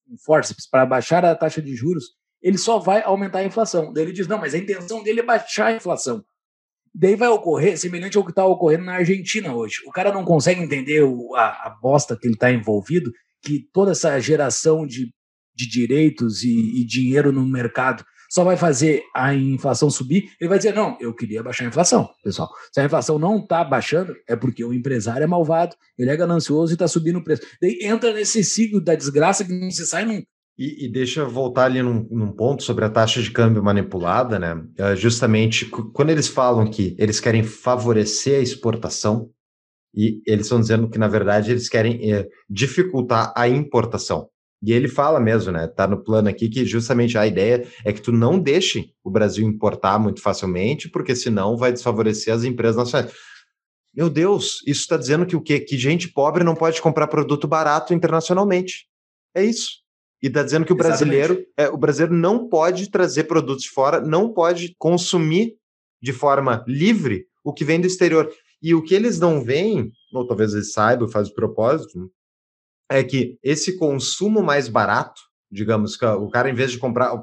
um forceps para baixar a taxa de juros, ele só vai aumentar a inflação. Daí ele diz: não, mas a intenção dele é baixar a inflação. Daí vai ocorrer semelhante ao que está ocorrendo na Argentina hoje. O cara não consegue entender o, a, a bosta que ele está envolvido, que toda essa geração de de direitos e, e dinheiro no mercado só vai fazer a inflação subir, ele vai dizer: não, eu queria baixar a inflação, pessoal. Se a inflação não está baixando, é porque o empresário é malvado, ele é ganancioso e está subindo o preço. Daí entra nesse ciclo da desgraça que não se sai nunca. E, e deixa eu voltar ali num, num, ponto sobre a taxa de câmbio manipulada, né? É justamente quando eles falam que eles querem favorecer a exportação, e eles estão dizendo que, na verdade, eles querem é, dificultar a importação. E ele fala mesmo, né? Tá no plano aqui que justamente a ideia é que tu não deixe o Brasil importar muito facilmente, porque senão vai desfavorecer as empresas nacionais. Meu Deus, isso está dizendo que o quê? Que gente pobre não pode comprar produto barato internacionalmente. É isso. E está dizendo que o Exatamente. brasileiro, é, o brasileiro não pode trazer produtos de fora, não pode consumir de forma livre o que vem do exterior. E o que eles não veem, ou talvez eles saibam, faz o propósito, é que esse consumo mais barato, digamos, que o cara, em vez de comprar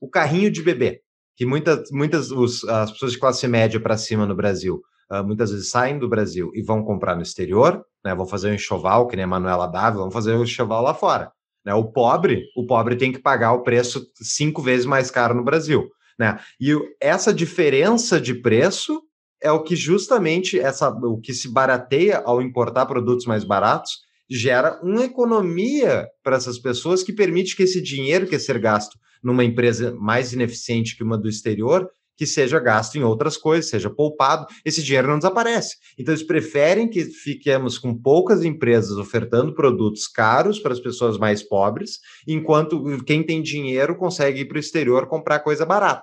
o, carrinho de bebê, que muitas, muitas os, as pessoas de classe média para cima no Brasil uh, muitas vezes saem do Brasil e vão comprar no exterior, né, vão fazer um enxoval, que nem a Manuela D'Ávila, vão fazer um enxoval lá fora. Né? O pobre, o pobre tem que pagar o preço cinco vezes mais caro no Brasil. Né? E essa diferença de preço é o que justamente essa, o que se barateia ao importar produtos mais baratos gera uma economia para essas pessoas que permite que esse dinheiro que é ser gasto numa empresa mais ineficiente que uma do exterior, que seja gasto em outras coisas, seja poupado, esse dinheiro não desaparece. Então eles preferem que fiquemos com poucas empresas ofertando produtos caros para as pessoas mais pobres, enquanto quem tem dinheiro consegue ir para o exterior comprar coisa barata.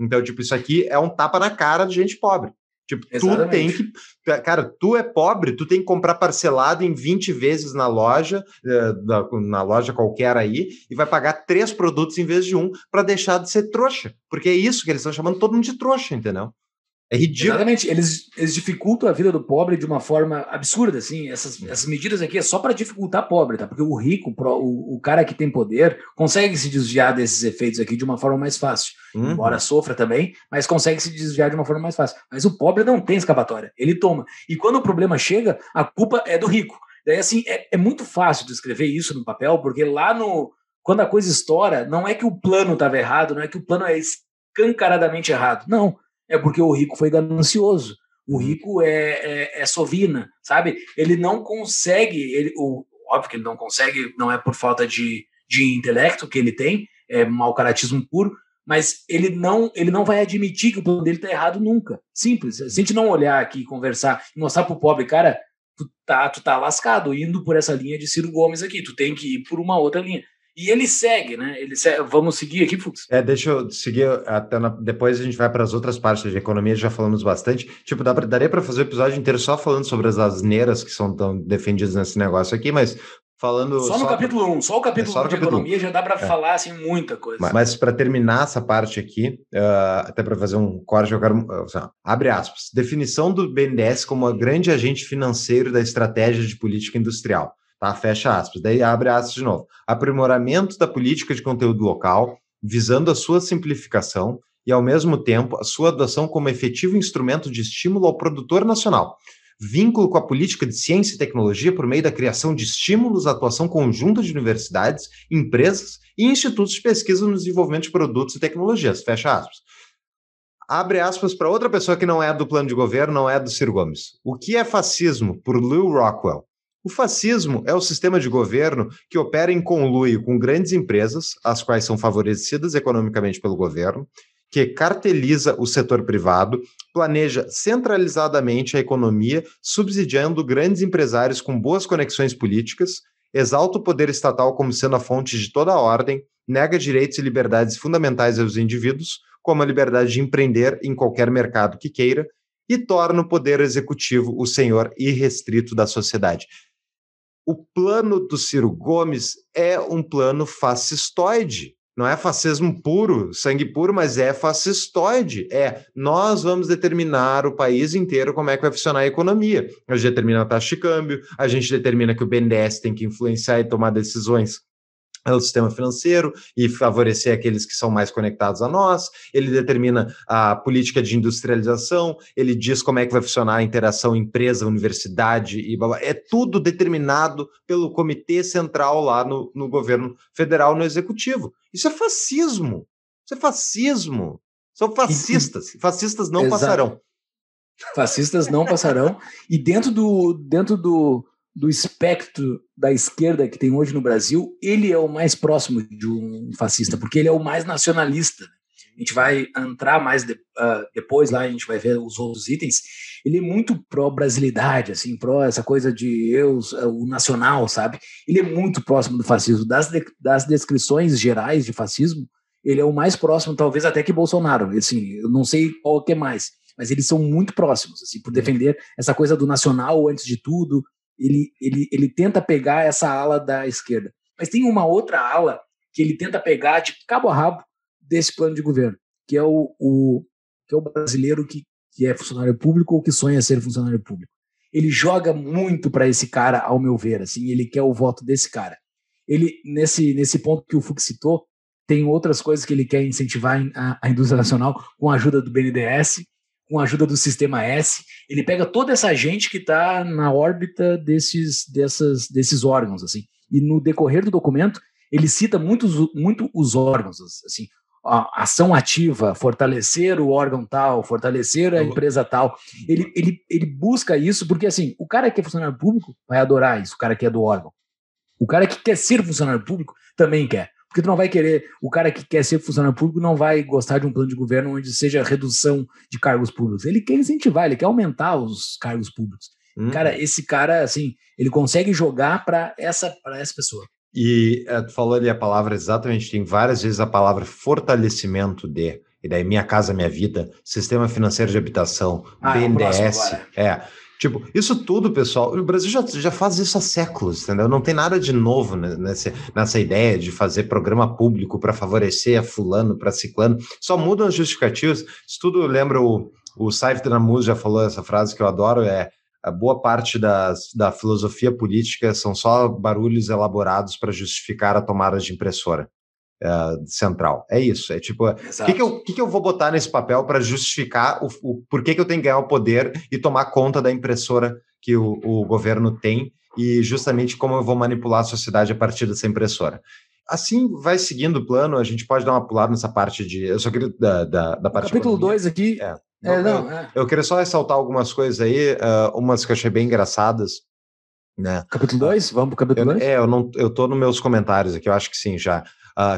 Então, tipo, isso aqui é um tapa na cara de gente pobre. Tipo, Exatamente. tu tem que. Cara, tu é pobre, tu tem que comprar parcelado em 20 vezes na loja, eh, na loja qualquer aí, e vai pagar três produtos em vez de um para deixar de ser trouxa. Porque é isso que eles estão chamando todo mundo de trouxa, entendeu? É ridículo. Exatamente, eles, eles dificultam a vida do pobre de uma forma absurda, assim. Essas, hum. essas medidas aqui é só para dificultar pobre, tá? Porque o rico, o, o cara que tem poder, consegue se desviar desses efeitos aqui de uma forma mais fácil. Uhum. Embora sofra também, mas consegue se desviar de uma forma mais fácil. Mas o pobre não tem escapatória, ele toma. E quando o problema chega, a culpa é do rico. Daí, assim, é, é muito fácil descrever isso no papel, porque lá no. Quando a coisa estoura, não é que o plano estava errado, não é que o plano é escancaradamente errado. Não é porque o rico foi ganancioso. O uhum. rico é, é, é sovina, sabe? Ele não consegue, ele, o, óbvio que ele não consegue, não é por falta de, de intelecto que ele tem, é mau caratismo puro, mas ele não, ele não vai admitir que o plano dele está errado nunca. Simples. Se a gente não olhar aqui, conversar mostrar para o pobre, cara, tu tá, tu tá lascado indo por essa linha de Ciro Gomes aqui, tu tem que ir por uma outra linha. E ele segue, né? Ele segue. Vamos seguir aqui, Fux? É, deixa eu seguir até na... depois a gente vai para as outras partes de economia, já falamos bastante. Tipo, dá pra, daria para fazer o episódio inteiro só falando sobre as asneiras que são tão defendidas nesse negócio aqui, mas falando. Só no só... capítulo 1, um, só o é, capítulo 1 é, um de capítulo economia um. já dá para é. falar assim, muita coisa. Mas, mas para terminar essa parte aqui, uh, até para fazer um corte, eu quero. Uh, abre aspas. Definição do BNDES como a grande agente financeiro da estratégia de política industrial. Tá? Fecha aspas. Daí abre aspas de novo. Aprimoramento da política de conteúdo local, visando a sua simplificação e, ao mesmo tempo, a sua adoção como efetivo instrumento de estímulo ao produtor nacional. Vínculo com a política de ciência e tecnologia por meio da criação de estímulos à atuação conjunta de universidades, empresas e institutos de pesquisa no desenvolvimento de produtos e tecnologias. Fecha aspas abre aspas para outra pessoa que não é do plano de governo, não é do Ciro Gomes. O que é fascismo, por Lou Rockwell? O fascismo é o sistema de governo que opera em conluio com grandes empresas, as quais são favorecidas economicamente pelo governo, que carteliza o setor privado, planeja centralizadamente a economia, subsidiando grandes empresários com boas conexões políticas, exalta o poder estatal como sendo a fonte de toda a ordem, nega direitos e liberdades fundamentais aos indivíduos, como a liberdade de empreender em qualquer mercado que queira, e torna o poder executivo o senhor irrestrito da sociedade o plano do Ciro Gomes é um plano fascistoide. Não é fascismo puro, sangue puro, mas é fascistoide. É, nós vamos determinar o país inteiro como é que vai funcionar a economia. A gente determina a taxa de câmbio, a gente determina que o BNDES tem que influenciar e tomar decisões é o sistema financeiro e favorecer aqueles que são mais conectados a nós. Ele determina a política de industrialização, ele diz como é que vai funcionar a interação empresa, universidade e blá, blá. é tudo determinado pelo comitê central lá no, no governo federal, no executivo. Isso é fascismo. Isso é fascismo. São fascistas. Fascistas não Exato. passarão. Fascistas não passarão. E dentro do dentro do do espectro da esquerda que tem hoje no Brasil, ele é o mais próximo de um fascista, porque ele é o mais nacionalista. Né? A gente vai entrar mais de, uh, depois lá, a gente vai ver os outros itens. Ele é muito pró-brasilidade, assim, pró essa coisa de eu, é, o nacional, sabe? Ele é muito próximo do fascismo. Das, de, das descrições gerais de fascismo, ele é o mais próximo, talvez até que Bolsonaro. Assim, eu não sei qual que é mais, mas eles são muito próximos, assim, por uhum. defender essa coisa do nacional antes de tudo, ele, ele, ele tenta pegar essa ala da esquerda. Mas tem uma outra ala que ele tenta pegar de tipo, cabo a rabo desse plano de governo, que é o, o que é o brasileiro que, que é funcionário público ou que sonha ser funcionário público. Ele joga muito para esse cara, ao meu ver, assim, ele quer o voto desse cara. Ele nesse nesse ponto que o Fux citou, tem outras coisas que ele quer incentivar a, a indústria nacional com a ajuda do BNDES, com a ajuda do sistema S, ele pega toda essa gente que está na órbita desses, dessas, desses órgãos, assim. E no decorrer do documento, ele cita muitos, muito os órgãos, assim, a ação ativa, fortalecer o órgão tal, fortalecer a empresa tal. Ele, ele, ele busca isso porque, assim, o cara que é funcionário público vai adorar isso, o cara que é do órgão. O cara que quer ser funcionário público também quer porque tu não vai querer, o cara que quer ser funcionário público não vai gostar de um plano de governo onde seja redução de cargos públicos. Ele quer incentivar, ele quer aumentar os cargos públicos. Hum. Cara, esse cara, assim, ele consegue jogar para essa, essa pessoa. E é, tu falou ali a palavra exatamente, tem várias vezes a palavra fortalecimento de, e daí Minha Casa Minha Vida, Sistema Financeiro de Habitação, ah, BNDES. É, Tipo, isso tudo, pessoal, o Brasil já, já faz isso há séculos, entendeu? Não tem nada de novo nessa, nessa ideia de fazer programa público para favorecer a fulano, para ciclano. Só mudam as justificativas. Isso tudo lembra o, o Saif Dramuz já falou essa frase que eu adoro, é a boa parte das, da filosofia política são só barulhos elaborados para justificar a tomada de impressora uh, central. É isso. É tipo, o que que, que, que, eu vou botar nesse papel para justificar o, o porquê que eu tenho que ganhar o poder e tomar conta da impressora que o, o governo tem e justamente como eu vou manipular a sociedade a partir dessa impressora assim vai seguindo o plano, a gente pode dar uma pulada nessa parte de. Eu só queria da, da, da parte. Capítulo 2 aqui. É. é não, é, não, eu, é. eu, queria só ressaltar algumas coisas aí, uh, umas que eu achei bem engraçadas. Né? Capítulo 2? Vamos pro capítulo 2? É, eu, não, eu tô nos meus comentários aqui, eu acho que sim já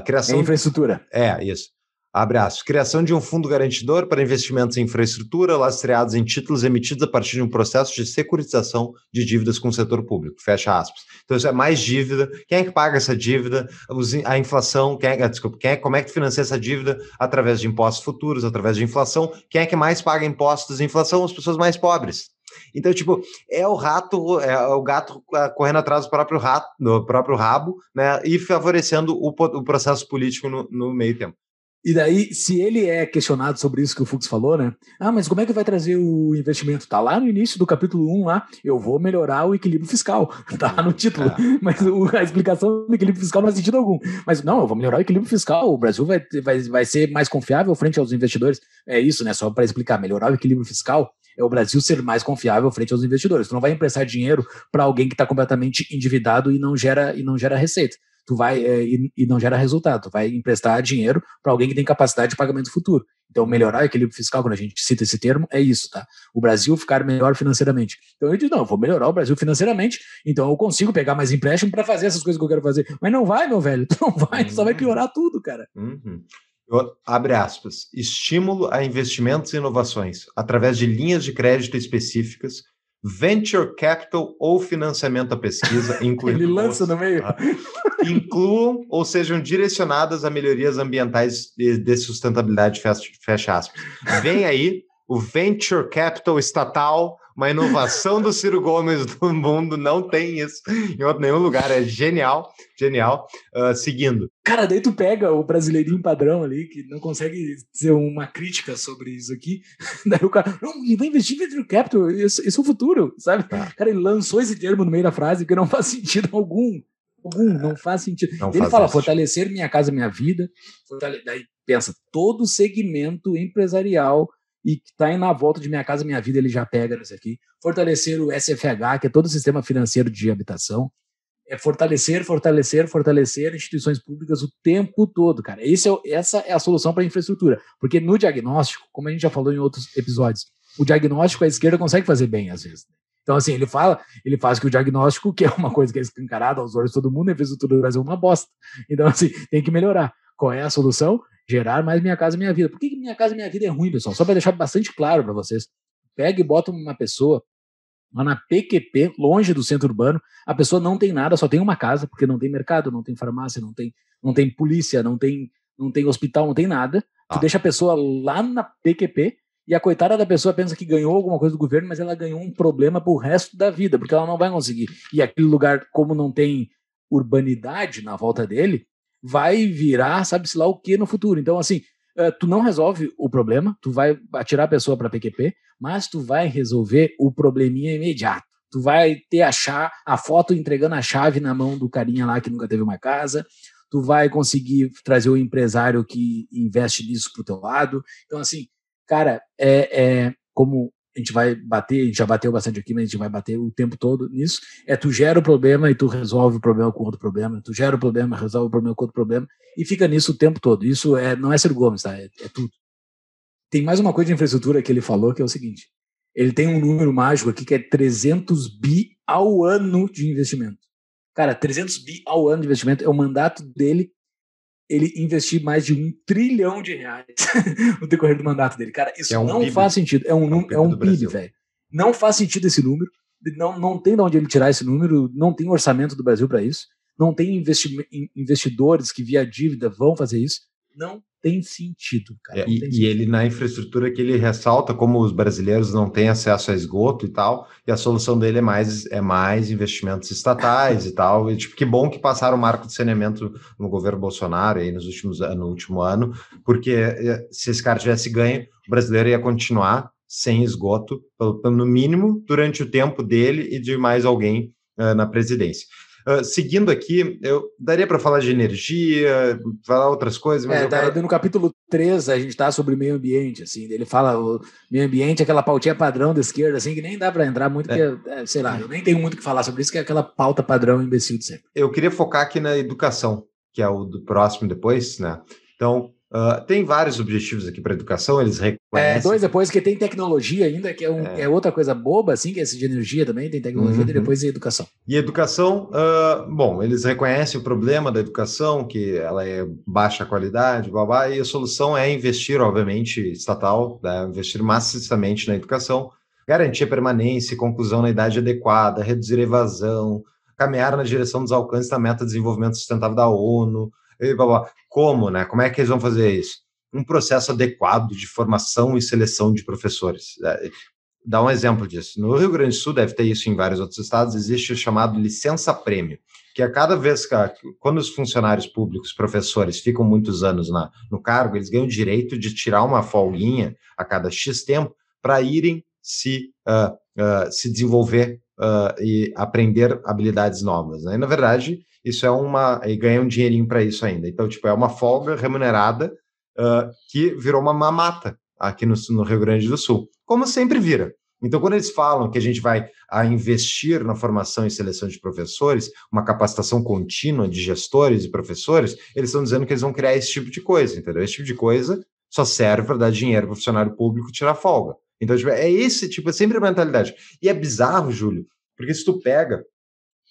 criação de é infraestrutura. É, isso. Abraço. Criação de um fundo garantidor para investimentos em infraestrutura lastreados em títulos emitidos a partir de um processo de securitização de dívidas com o setor público. Fecha aspas. Então, isso é mais dívida. Quem é que paga essa dívida? A inflação. Quem é, ah, desculpa, quem é, como é que financia essa dívida? Através de impostos futuros, através de inflação. Quem é que mais paga impostos e inflação? As pessoas mais pobres. Então, tipo, é o rato, é o gato ah, correndo atrás do próprio rato, do próprio rabo, né? E favorecendo o, o processo político no, no meio tempo. E daí, se ele é questionado sobre isso que o Fux falou, né? Ah, mas como é que vai trazer o investimento? Tá lá no início do capítulo 1, lá, eu vou melhorar o equilíbrio fiscal. Tá lá no título. É. Mas o, a explicação do equilíbrio fiscal não faz sentido algum. Mas não, eu vou melhorar o equilíbrio fiscal, o Brasil vai, vai, vai ser mais confiável frente aos investidores. É isso, né? Só para explicar, melhorar o equilíbrio fiscal é o Brasil ser mais confiável frente aos investidores. Tu não vai emprestar dinheiro para alguém que está completamente endividado e não gera e não gera receita. Tu vai é, e, e, não gera resultado. Tu vai emprestar dinheiro para alguém que tem capacidade de pagamento futuro. Então, melhorar o equilíbrio fiscal, quando a gente cita esse termo, é isso, tá? O Brasil ficar melhor financeiramente. Então, eu digo, não, eu vou melhorar o Brasil financeiramente, então eu consigo pegar mais empréstimo para fazer essas coisas que eu quero fazer. Mas não vai, meu velho, tu não vai, tu só vai uhum. piorar tudo, cara. Uhum. Eu, abre aspas, estímulo a investimentos e inovações através de linhas de crédito específicas, venture capital ou financiamento à pesquisa, incluindo. Ele lança no meio. Tá? Incluam ou sejam direcionadas a melhorias ambientais de, de sustentabilidade, fecha, fecha aspas. Vem aí o venture capital estatal uma inovação do Ciro Gomes do mundo, não tem isso em outro, nenhum lugar. É genial, genial. Uh, seguindo. Cara, daí tu pega o brasileirinho padrão ali, que não consegue dizer uma crítica sobre isso aqui. Daí o cara, não, vai investir em venture capital, isso, isso é o futuro, sabe? Tá. Cara, ele lançou esse termo no meio da frase que não faz sentido algum. Algum, não faz sentido. Não ele faz fala, fortalecer minha casa, minha vida. Fortale... Daí pensa, todo segmento empresarial e que está na volta de Minha Casa Minha Vida, ele já pega nesse aqui. Fortalecer o SFH, que é todo o sistema financeiro de habitação. É fortalecer, fortalecer, fortalecer instituições públicas o tempo todo, cara. Esse é, essa é a solução para a infraestrutura. Porque no diagnóstico, como a gente já falou em outros episódios, o diagnóstico a esquerda consegue fazer bem, às vezes. Né? Então, assim, ele fala, ele faz que o diagnóstico, que é uma coisa que é escancarada aos olhos de todo mundo, a infraestrutura do Brasil é uma bosta. Então, assim, tem que melhorar. Qual é a solução? Gerar mais Minha Casa Minha Vida. Por que Minha Casa Minha Vida é ruim, pessoal? Só para deixar bastante claro para vocês. Pega e bota uma pessoa lá na PQP, longe do centro urbano, a pessoa não tem nada, só tem uma casa, porque não tem mercado, não tem farmácia, não tem, não tem polícia, não tem, não tem hospital, não tem nada. Ah. Tu tá. deixa a pessoa lá na PQP e a coitada da pessoa pensa que ganhou alguma coisa do governo, mas ela ganhou um problema pro resto da vida, porque ela não vai conseguir. E aquele lugar, como não tem urbanidade na volta dele, vai virar, sabe-se lá o que no futuro. Então, assim, eh, tu não resolve o problema, tu vai atirar a pessoa para PQP, mas tu vai resolver o probleminha imediato. Tu vai ter a, a foto entregando a chave na mão do carinha lá que nunca teve uma casa, tu vai conseguir trazer o um empresário que investe nisso pro teu lado. Então, assim, cara, é, é como a gente vai bater, a gente já bateu bastante aqui, mas a gente vai bater o tempo todo nisso, é tu gera o problema e tu resolve o problema com outro problema, tu gera o problema, resolve o problema com outro problema, e fica nisso o tempo todo. Isso é, não é ser Gomes, tá? É, é tudo. Tem mais uma coisa de infraestrutura que ele falou, que é o seguinte, ele tem um número mágico aqui que é 300 bi ao ano de investimento. Cara, 300 bi ao ano de investimento é o mandato dele ele investir mais de um trilhão de reais no decorrer do mandato dele. Cara, isso é um não PIB. faz sentido. É um, é um, PIB, é velho. Não faz sentido esse número. Não, não tem de onde ele tirar esse número. Não tem orçamento do Brasil para isso. Não tem investi investidores que, via dívida, vão fazer isso não tem sentido, cara. É, tem e, sentido. ele na infraestrutura que ele ressalta, como os brasileiros não têm acesso a esgoto e tal, e a solução dele é mais, é mais investimentos estatais e tal. E, tipo, que bom que passaram o marco de saneamento no governo Bolsonaro aí nos últimos no último ano, porque é, se esse cara tivesse ganho, o brasileiro ia continuar sem esgoto, pelo, no mínimo, durante o tempo dele e de mais alguém uh, na presidência. Ah, seguindo aqui, eu daria para falar de energia, falar outras coisas, mas. É, quero... No capítulo 3, a gente está sobre meio ambiente, assim. Ele fala o meio ambiente, é aquela pautinha padrão da esquerda, assim, que nem dá para entrar muito, é. porque, é, sei lá, eu nem tenho muito o que falar sobre isso, que é aquela pauta padrão imbecil de sempre. Eu queria focar aqui na educação, que é o do próximo depois, né? Então, Uh, tem vários objetivos aqui para educação, eles é, reconhecem. É, dois depois que tem tecnologia ainda, que é, um, é. é outra coisa boba, assim, que é esse de energia também, tem tecnologia, uhum. e depois é educação. E educação, uh, bom, eles reconhecem o problema da educação, que ela é baixa qualidade, blá e a solução é investir, obviamente, estatal, né, investir maciçamente na educação, garantir permanência e conclusão na idade adequada, reduzir evasão, caminhar na direção dos alcances da meta de desenvolvimento sustentável da ONU, e blá, blá como, né? Como é que eles vão fazer isso? Um processo adequado de formação e seleção de professores. É, dá um exemplo disso. No Rio Grande do Sul, deve ter isso em vários outros estados, existe o chamado licença-prêmio, que a é cada vez que, quando os funcionários públicos, professores, ficam muitos anos na, no cargo, eles ganham o direito de tirar uma folguinha a cada X tempo para irem se, uh, uh, se desenvolver uh, e aprender habilidades novas. Né? E, na verdade, isso é uma. e ganha um dinheirinho para isso ainda. Então, tipo, é uma folga remunerada uh, que virou uma mamata aqui no, no Rio Grande do Sul, como sempre vira. Então, quando eles falam que a gente vai a investir na formação e seleção de professores, uma capacitação contínua de gestores e professores, eles estão dizendo que eles vão criar esse tipo de coisa, entendeu? Esse tipo de coisa só serve para dar dinheiro para o funcionário público tirar folga. Então, tipo, é esse tipo, é sempre a mentalidade. E é bizarro, Júlio, porque se tu pega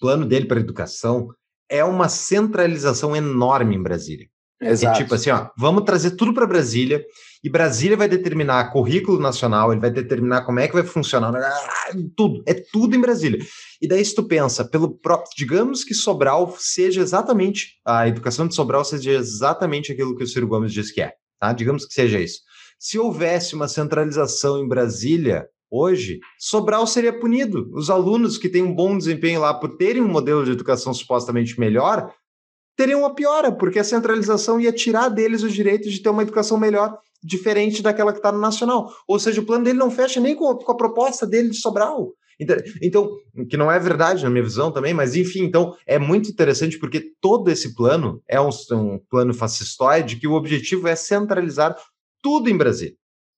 plano dele para educação, é uma centralização enorme em Brasília. Exato. É tipo assim, ó, vamos trazer tudo para Brasília e Brasília vai determinar currículo nacional, ele vai determinar como é que vai funcionar, tudo, é tudo em Brasília. E daí se tu pensa, pelo próprio, digamos que Sobral seja exatamente, a educação de Sobral seja exatamente aquilo que o Ciro Gomes diz que é, tá? Digamos que seja isso. Se houvesse uma centralização em Brasília, Hoje, Sobral seria punido. Os alunos que têm um bom desempenho lá por terem um modelo de educação supostamente melhor, teriam uma piora, porque a centralização ia tirar deles os direitos de ter uma educação melhor, diferente daquela que está no nacional. Ou seja, o plano dele não fecha nem com a, com a proposta dele de Sobral. Então, então, que não é verdade na minha visão também, mas enfim, então é muito interessante porque todo esse plano é um, um plano fascistoide que o objetivo é centralizar tudo em Brasil,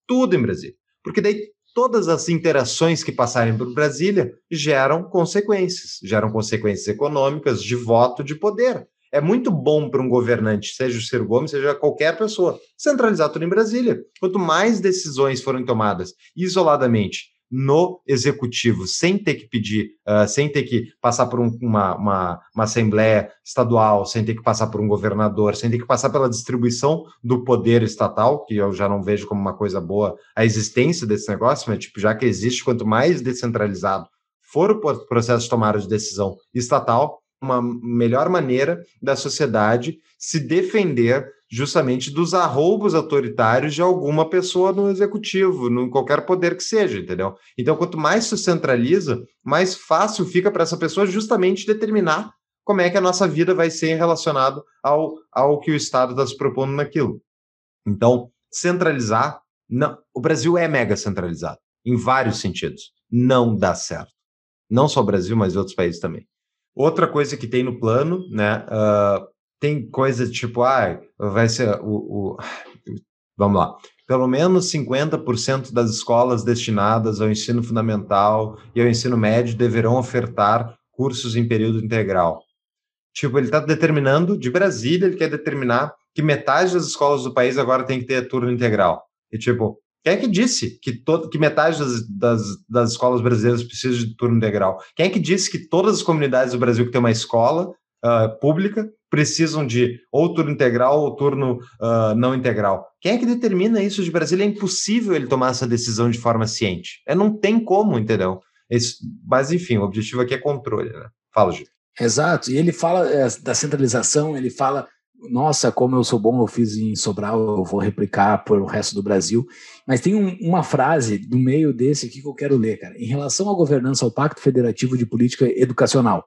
Tudo em Brasil, Porque daí todas as interações que passarem por Brasília geram consequências, geram consequências econômicas, de voto, de poder. É muito bom para um governante, seja o Ciro Gomes, seja qualquer pessoa, centralizar tudo em Brasília. Quanto mais decisões forem tomadas isoladamente no executivo, sem ter que pedir, uh, sem ter que passar por um, uma, uma, uma, assembleia estadual, sem ter que passar por um governador, sem ter que passar pela distribuição do poder estatal, que eu já não vejo como uma coisa boa a existência desse negócio, mas tipo, já que existe, quanto mais descentralizado for o processo de tomada de decisão estatal, uma melhor maneira da sociedade se defender justamente dos arroubos autoritários de alguma pessoa no executivo, no qualquer poder que seja, entendeu? Então, quanto mais se centraliza, mais fácil fica para essa pessoa justamente determinar como é que a nossa vida vai ser relacionado ao, ao que o Estado está se propondo naquilo. Então, centralizar, não, o Brasil é mega centralizado, em vários sentidos. Não dá certo. Não só o Brasil, mas outros países também. Outra coisa que tem no plano, né, uh, tem coisa tipo, ah, vai ser o, o vamos lá, pelo menos 50% das escolas destinadas ao ensino fundamental e ao ensino médio deverão ofertar cursos em período integral. Tipo, ele está determinando, de Brasília, ele quer determinar que metade das escolas do país agora tem que ter turno integral. E tipo, quem é que disse que, todo, que metade das, das, das escolas brasileiras precisa de turno integral? Quem é que disse que todas as comunidades do Brasil que tem uma escola uh, pública precisam de ou turno integral ou turno uh, não integral. Quem é que determina isso de Brasília? É impossível ele tomar essa decisão de forma ciente. É, não tem como, entendeu? Esse, mas, enfim, o objetivo aqui é controle, né? Fala, Gil. Exato, e ele fala é, da centralização, ele fala, nossa, como eu sou bom, eu fiz em Sobral, eu vou replicar para o resto do Brasil. Mas tem um, uma frase do meio desse aqui que eu quero ler, cara, em relação à governança ao Pacto Federativo de Política Educacional.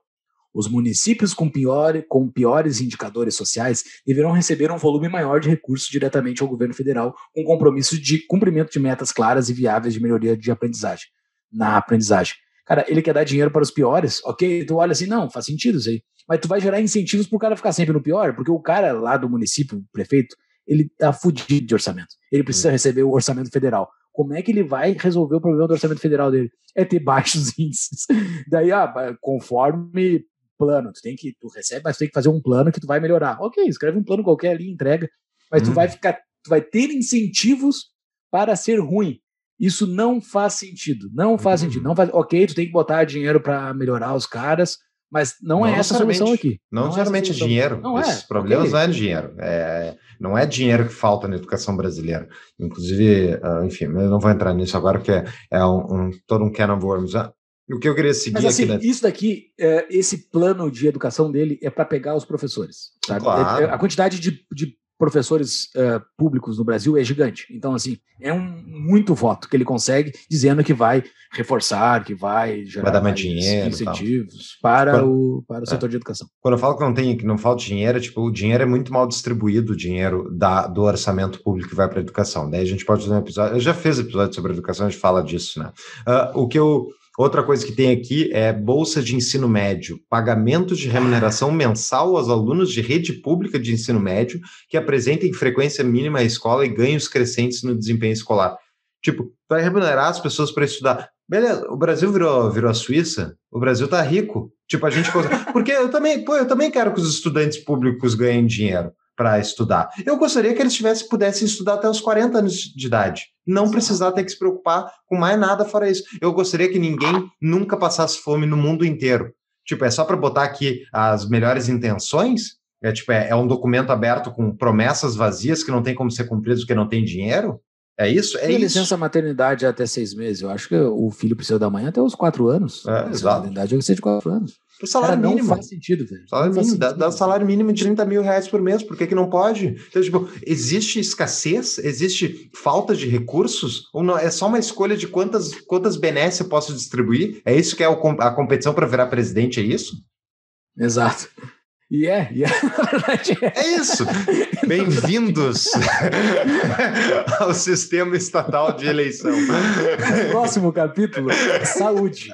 Os municípios com, pior, com piores indicadores sociais deverão receber um volume maior de recursos diretamente ao governo federal, com compromisso de cumprimento de metas claras e viáveis de melhoria de aprendizagem. Na aprendizagem. Cara, ele quer dar dinheiro para os piores, ok? Tu olha assim, não, faz sentido isso aí. Mas tu vai gerar incentivos para o cara ficar sempre no pior, porque o cara lá do município, prefeito, ele tá fudido de orçamento. Ele precisa hum. receber o orçamento federal. Como é que ele vai resolver o problema do orçamento federal dele? É ter baixos índices. Daí, ah, conforme plano, tu tem que, tu recebe, mas tu tem que fazer um plano que tu vai melhorar. Ok, escreve um plano qualquer ali, entrega, mas hum. tu uhum. vai ficar, tu vai ter incentivos para ser ruim. Isso não faz sentido, não faz uhum. sentido, não faz. Ok, tu tem que botar dinheiro para melhorar os caras, mas não, é não é essa a solução aqui. Não, não necessariamente é dinheiro. Não é. Esses é. problemas okay. não é dinheiro. É, não é dinheiro que falta na educação brasileira. Inclusive, ah, enfim, eu não vou entrar nisso agora, porque é, um, um, todo um can of worms. Ah, o que eu queria seguir Mas, assim, aqui, né? Isso daqui, é, esse plano de educação dele é para pegar os professores. Sabe? É, claro. É, a quantidade de, de professores é, públicos no Brasil é gigante. Então, assim, é um muito voto que ele consegue dizendo que vai reforçar, que vai gerar vai dar mais dinheiro, incentivos para, quando, o, para o é. setor de educação. Quando eu falo que não tem, que não falta dinheiro, é, tipo, o dinheiro é muito mal distribuído, o dinheiro da, do orçamento público que vai para a educação. Daí né? a gente pode fazer um episódio. Eu já fiz episódio sobre educação, a gente fala disso, né? Uh, o que eu Outra coisa que tem aqui é bolsa de ensino médio, pagamentos de remuneração mensal aos alunos de rede pública de ensino médio que apresentem frequência mínima à escola e ganhos crescentes no desempenho escolar. Tipo, vai remunerar as pessoas para estudar. Beleza, o Brasil virou, virou a Suíça, o Brasil tá rico. Tipo, a gente. Porque eu também, pô, eu também quero que os estudantes públicos ganhem dinheiro para estudar. Eu gostaria que eles tivessem, pudessem estudar até os 40 anos de idade. Não precisar ter que se preocupar com mais nada fora isso. Eu gostaria que ninguém nunca passasse fome no mundo inteiro. Tipo, é só para botar aqui as melhores intenções? É, tipo, é, é, um documento aberto com promessas vazias que não tem como ser cumprido porque não tem dinheiro? É isso? É e licença isso. maternidade é até seis meses. Eu acho que o filho precisa da mãe até os quatro anos. É, exato. A maternidade é de quatro anos. Pro salário cara, mínimo. Não faz sentido, velho. Salário mínimo, sentido, dá, dá salário mínimo de 30 mil reais por mês, por que, que não pode? Então, tipo, existe escassez? Existe falta de recursos? Ou não? É só uma escolha de quantas, quantas benesses eu posso distribuir? É isso que é o, a competição para virar presidente, é isso? Exato. E yeah, é, yeah. É, é. é isso. Bem-vindos ao sistema estatal de eleição. Próximo capítulo: saúde.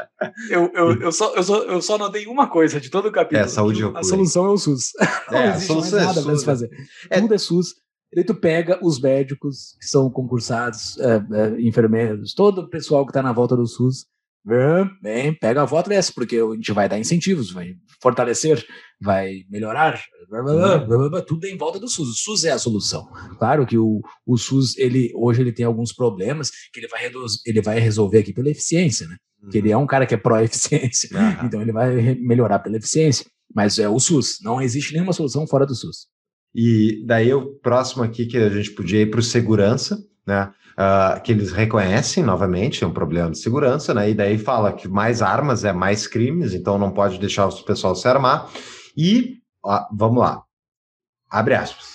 Eu, eu, eu, só, eu, só, eu só notei uma coisa de todo o capítulo. É, saúde é A solução é o SUS. Não existe mais nada é para se fazer. Né? É. Tudo é SUS. Daí tu pega os médicos que são concursados, é, é, enfermeiros, todo o pessoal que está na volta do SUS Vem, vem, pega a voto dessa, porque a gente vai dar incentivos, vai fortalecer, vai melhorar, blá, blá, blá, tudo em volta do SUS. O SUS é a solução. Claro que o, o SUS, ele, hoje ele tem alguns problemas que ele vai, ele vai resolver aqui pela eficiência, né? Uhum. Que ele uhum. é um cara que é pró-eficiência, uhum. então ele vai melhorar pela eficiência. Mas é o SUS, não existe nenhuma solução fora do SUS. E daí o próximo aqui que a gente podia ir para o segurança, né? uh, que eles reconhecem novamente, é um problema de segurança, né? E daí fala que mais armas é mais crimes, então não pode deixar o pessoal se armar. E, ó, vamos lá, abre aspas.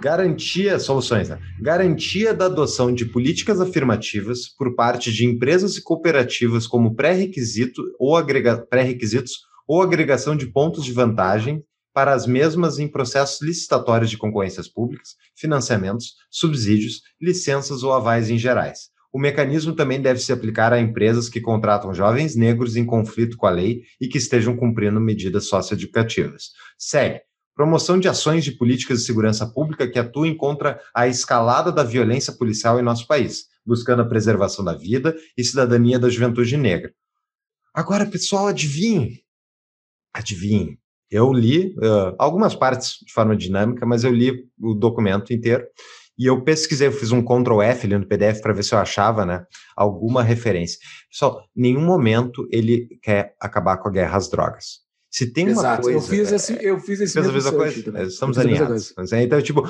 Garantia, soluções, né? Garantia da adoção de políticas afirmativas por parte de empresas e cooperativas como pré-requisito ou pré-requisitos ou agregação de pontos de vantagem para as mesmas em processos licitatórios de concorrências públicas, financiamentos, subsídios, licenças ou avais em gerais. O mecanismo também deve se aplicar a empresas que contratam jovens negros em conflito com a lei e que estejam cumprindo medidas socioeducativas. Segue. Promoção de ações de políticas de segurança pública que atuem contra a escalada da violência policial em nosso país, buscando a preservação da vida e cidadania da juventude negra. Agora, pessoal, adivinhe. Adivinhe eu li uh, algumas partes de forma dinâmica, mas eu li o documento inteiro e eu pesquisei, eu fiz um Ctrl F ali no PDF para ver se eu achava, né, alguma referência. Pessoal, nenhum momento ele quer acabar com a guerra às drogas. Se tem Exato, uma coisa, é, eu fiz esse, eu fiz esse mesmo mesma coisa. Também. É, estamos alinhados. É, então, tipo, uh,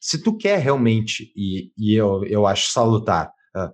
se tu quer realmente e, e eu, eu acho salutar uh,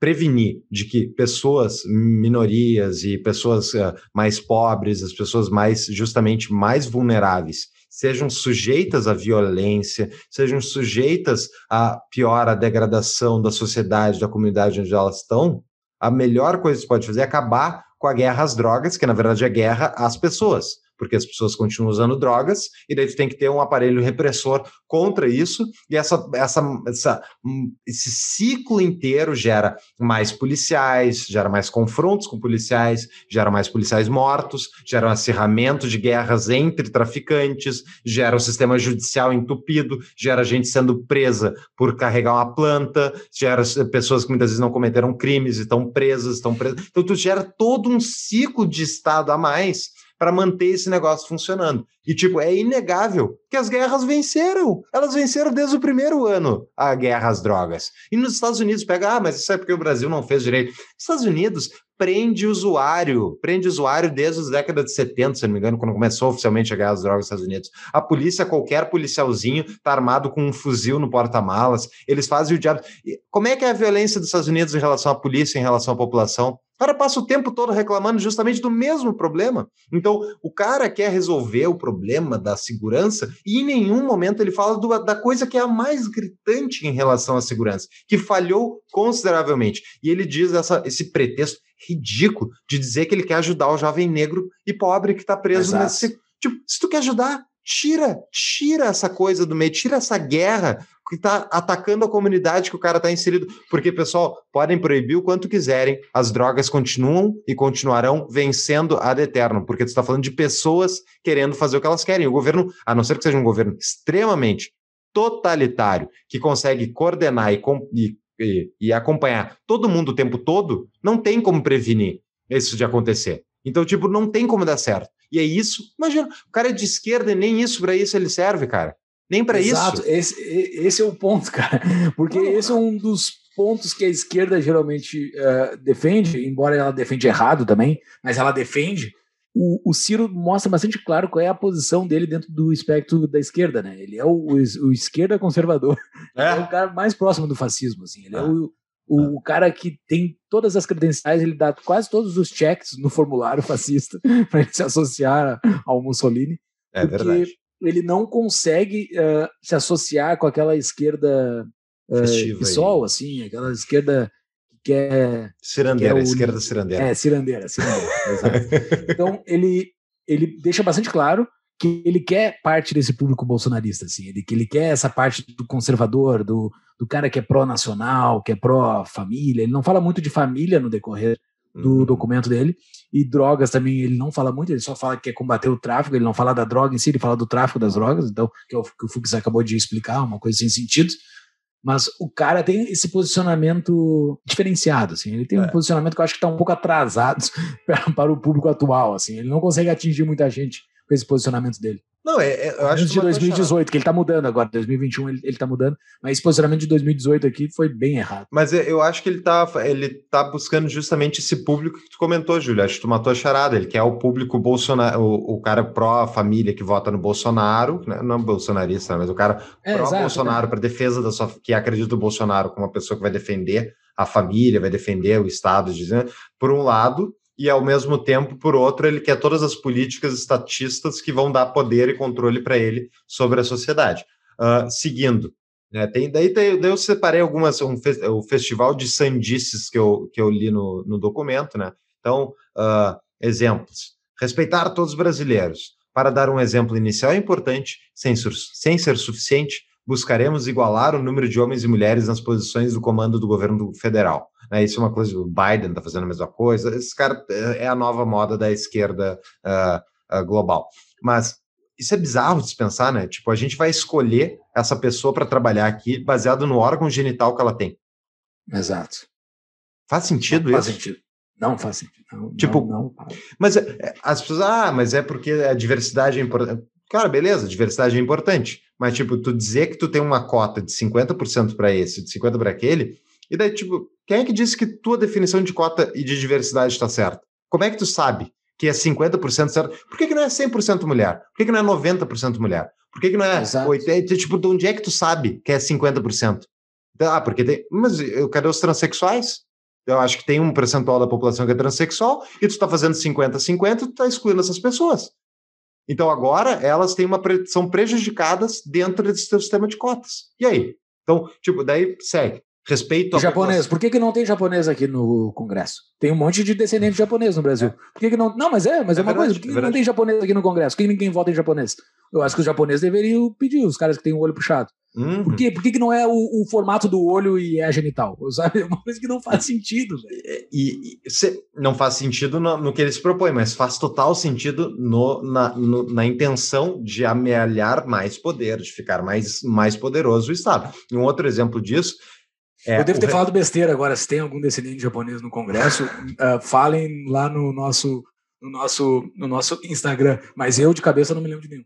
prevenir de que pessoas minorias e pessoas ah, mais pobres, as pessoas mais justamente mais vulneráveis, sejam sujeitas à violência, sejam sujeitas a pior a degradação da sociedade, da comunidade onde elas estão, a melhor coisa que se pode fazer é acabar com a guerra às drogas, que na verdade é guerra às pessoas porque as pessoas continuam usando drogas, e daí tu tem que ter um aparelho repressor contra isso, e essa, essa, essa, hum, esse ciclo inteiro gera mais policiais, gera mais confrontos com policiais, gera mais policiais mortos, gera um acirramento de guerras entre traficantes, gera o um sistema judicial entupido, gera gente sendo presa por carregar uma planta, gera pessoas que muitas vezes não cometeram crimes e estão presas, estão presas. Então tu gera todo um ciclo de Estado a mais para manter esse negócio funcionando. E, tipo, é inegável que as guerras venceram. Elas venceram desde o primeiro ano a guerra às drogas. E nos Estados Unidos pega, ah, mas isso é porque o Brasil não fez direito. Estados Unidos prende usuário, prende usuário desde as décadas de 70, se não me engano, quando começou oficialmente a guerra às drogas nos Estados Unidos. A polícia, qualquer policialzinho, tá armado com um fuzil no porta-malas, eles fazem o diabo. Como é que é a violência dos Estados Unidos em relação à polícia, em relação à população? cara passa o tempo todo reclamando justamente do mesmo problema. Então, o cara quer resolver o problema da segurança e em nenhum momento ele fala do, da coisa que é a mais gritante em relação à segurança, que falhou consideravelmente. E ele diz essa, esse pretexto ridículo de dizer que ele quer ajudar o jovem negro e pobre que está preso Exato. nesse. Tipo, se tu quer ajudar, tira, tira essa coisa do meio, tira essa guerra que está atacando a comunidade que o cara está inserido. Porque, pessoal, podem proibir o quanto quiserem, as drogas continuam e continuarão vencendo ad eterno, porque tu está falando de pessoas querendo fazer o que elas querem. O governo, a não ser que seja um governo extremamente totalitário, que consegue coordenar e, e, e, e acompanhar todo mundo o tempo todo, não tem como prevenir isso de acontecer. Então, tipo, não tem como dar certo. E é isso. Imagina, o cara é de esquerda e nem isso para isso ele serve, cara. Nem para isso. Exato, esse, esse é o ponto, cara. Porque Não. esse é um dos pontos que a esquerda geralmente uh, defende, embora ela defende errado também, mas ela defende. O, o, Ciro mostra bastante claro qual é a posição dele dentro do espectro da esquerda, né? Ele é o, o, o esquerda conservador, é. é. o cara mais próximo do fascismo, assim. Ele é, é o, o, ah. cara que tem todas as credenciais, ele dá quase todos os checks no formulário fascista para ele se associar ao Mussolini. É verdade ele não consegue uh, se associar com aquela esquerda uh, sol, assim, aquela esquerda que é cirandeira, que é o, esquerda cirandeira. É, cirandeira, cirandeira, exato. Então ele ele deixa bastante claro que ele quer parte desse público bolsonarista, assim, ele, que ele quer essa parte do conservador, do, do cara que é pró-nacional, que é pró-família. Ele não fala muito de família no decorrer do uhum. documento dele. E drogas também, ele não fala muito, ele só fala que quer é combater o tráfico, ele não fala da droga em si, ele fala do tráfico das drogas, então, que, é o, que o Fux acabou de explicar, uma coisa sem sentido. Mas o cara tem esse posicionamento diferenciado, assim. Ele tem é. um posicionamento que eu acho que está um pouco atrasado para, para o público atual, assim. Ele não consegue atingir muita gente com esse posicionamento dele. Não, é, é, eu acho de 2018, que ele tá mudando agora, 2021 ele, ele tá mudando, mas esse posicionamento de 2018 aqui foi bem errado. Mas é, eu acho que ele tá, ele tá buscando justamente esse público que tu comentou, Júlio. Acho que tu matou a charada. Ele quer o público Bolsonaro, o, o cara pró-família que vota no Bolsonaro, né? não bolsonarista, mas o cara é, pró-Bolsonaro, né? para defesa da sua. que acredita no Bolsonaro como uma pessoa que vai defender a família, vai defender o Estado, dizendo, por um lado, e, ao mesmo tempo, por outro, ele quer todas as políticas estatistas que vão dar poder e controle para ele sobre a sociedade. Uh, seguindo, né, tem, daí, daí, eu separei algumas, um, o festival de sandices que eu, que eu li no, no documento, né? Então, uh, exemplos. Respeitar todos os brasileiros. Para dar um exemplo inicial é importante, sem, sem ser suficiente, buscaremos igualar o número de homens e mulheres nas posições do comando do governo federal. Né? Isso é uma coisa, o Biden está fazendo a mesma coisa, esse cara eh, é a nova moda da esquerda uh, uh, global. Mas isso é bizarro de se pensar, né? Tipo, a gente vai escolher essa pessoa para trabalhar aqui baseado no órgão genital que ela tem. Exato. Faz sentido faz isso? Faz sentido. Não faz sentido. Não, tipo, não, não. Mas é, é, as pessoas, ah, mas é porque a diversidade é importante. Cara, beleza, diversidade é importante. Mas, tipo, tu dizer que tu tem uma cota de 50% para esse, de 50% para aquele, e daí, tipo, quem é que disse que tua definição de cota e de diversidade está certa? Como é que tu sabe que é 50% certo? Por que, que não é 100% mulher? Por que, que não é 90% mulher? Por que, que não é Exato. 80%? É, tipo, de onde é que tu sabe que é 50%? Ah, porque tem. Mas eu, cadê os transexuais? Eu acho que tem um percentual da população que é transexual e tu está fazendo 50-50, tu está excluindo essas pessoas. Então agora elas têm uma são prejudicadas dentro desse teu sistema de cotas. E aí? Então, tipo, daí segue. Respeito ao japonês. Por que, que não tem japonês aqui no Congresso? Tem um monte de descendente de hum. japonês no Brasil. É. Por que, que não. Não, mas é, mas é, é uma verdade, coisa. Por que, é que não tem japonês aqui no Congresso? Por que ninguém vota em japonês? Eu acho que os japoneses deveriam pedir, os caras que têm o olho puxado. Uhum. Por, quê? Por que, que não é o, o, formato do olho e é genital? Sabe? É uma coisa que não faz sentido. E, e se, não faz sentido no, no, que ele se propõe, mas faz total sentido no, na, no, na intenção de amealhar mais poder, de ficar mais, mais poderoso o Estado. Um outro exemplo disso é, eu devo ter falado besteira agora. Se tem algum descendente japonês no Congresso, uh, falem lá no nosso, no, nosso, no nosso Instagram. Mas eu, de cabeça, não me lembro de nenhum.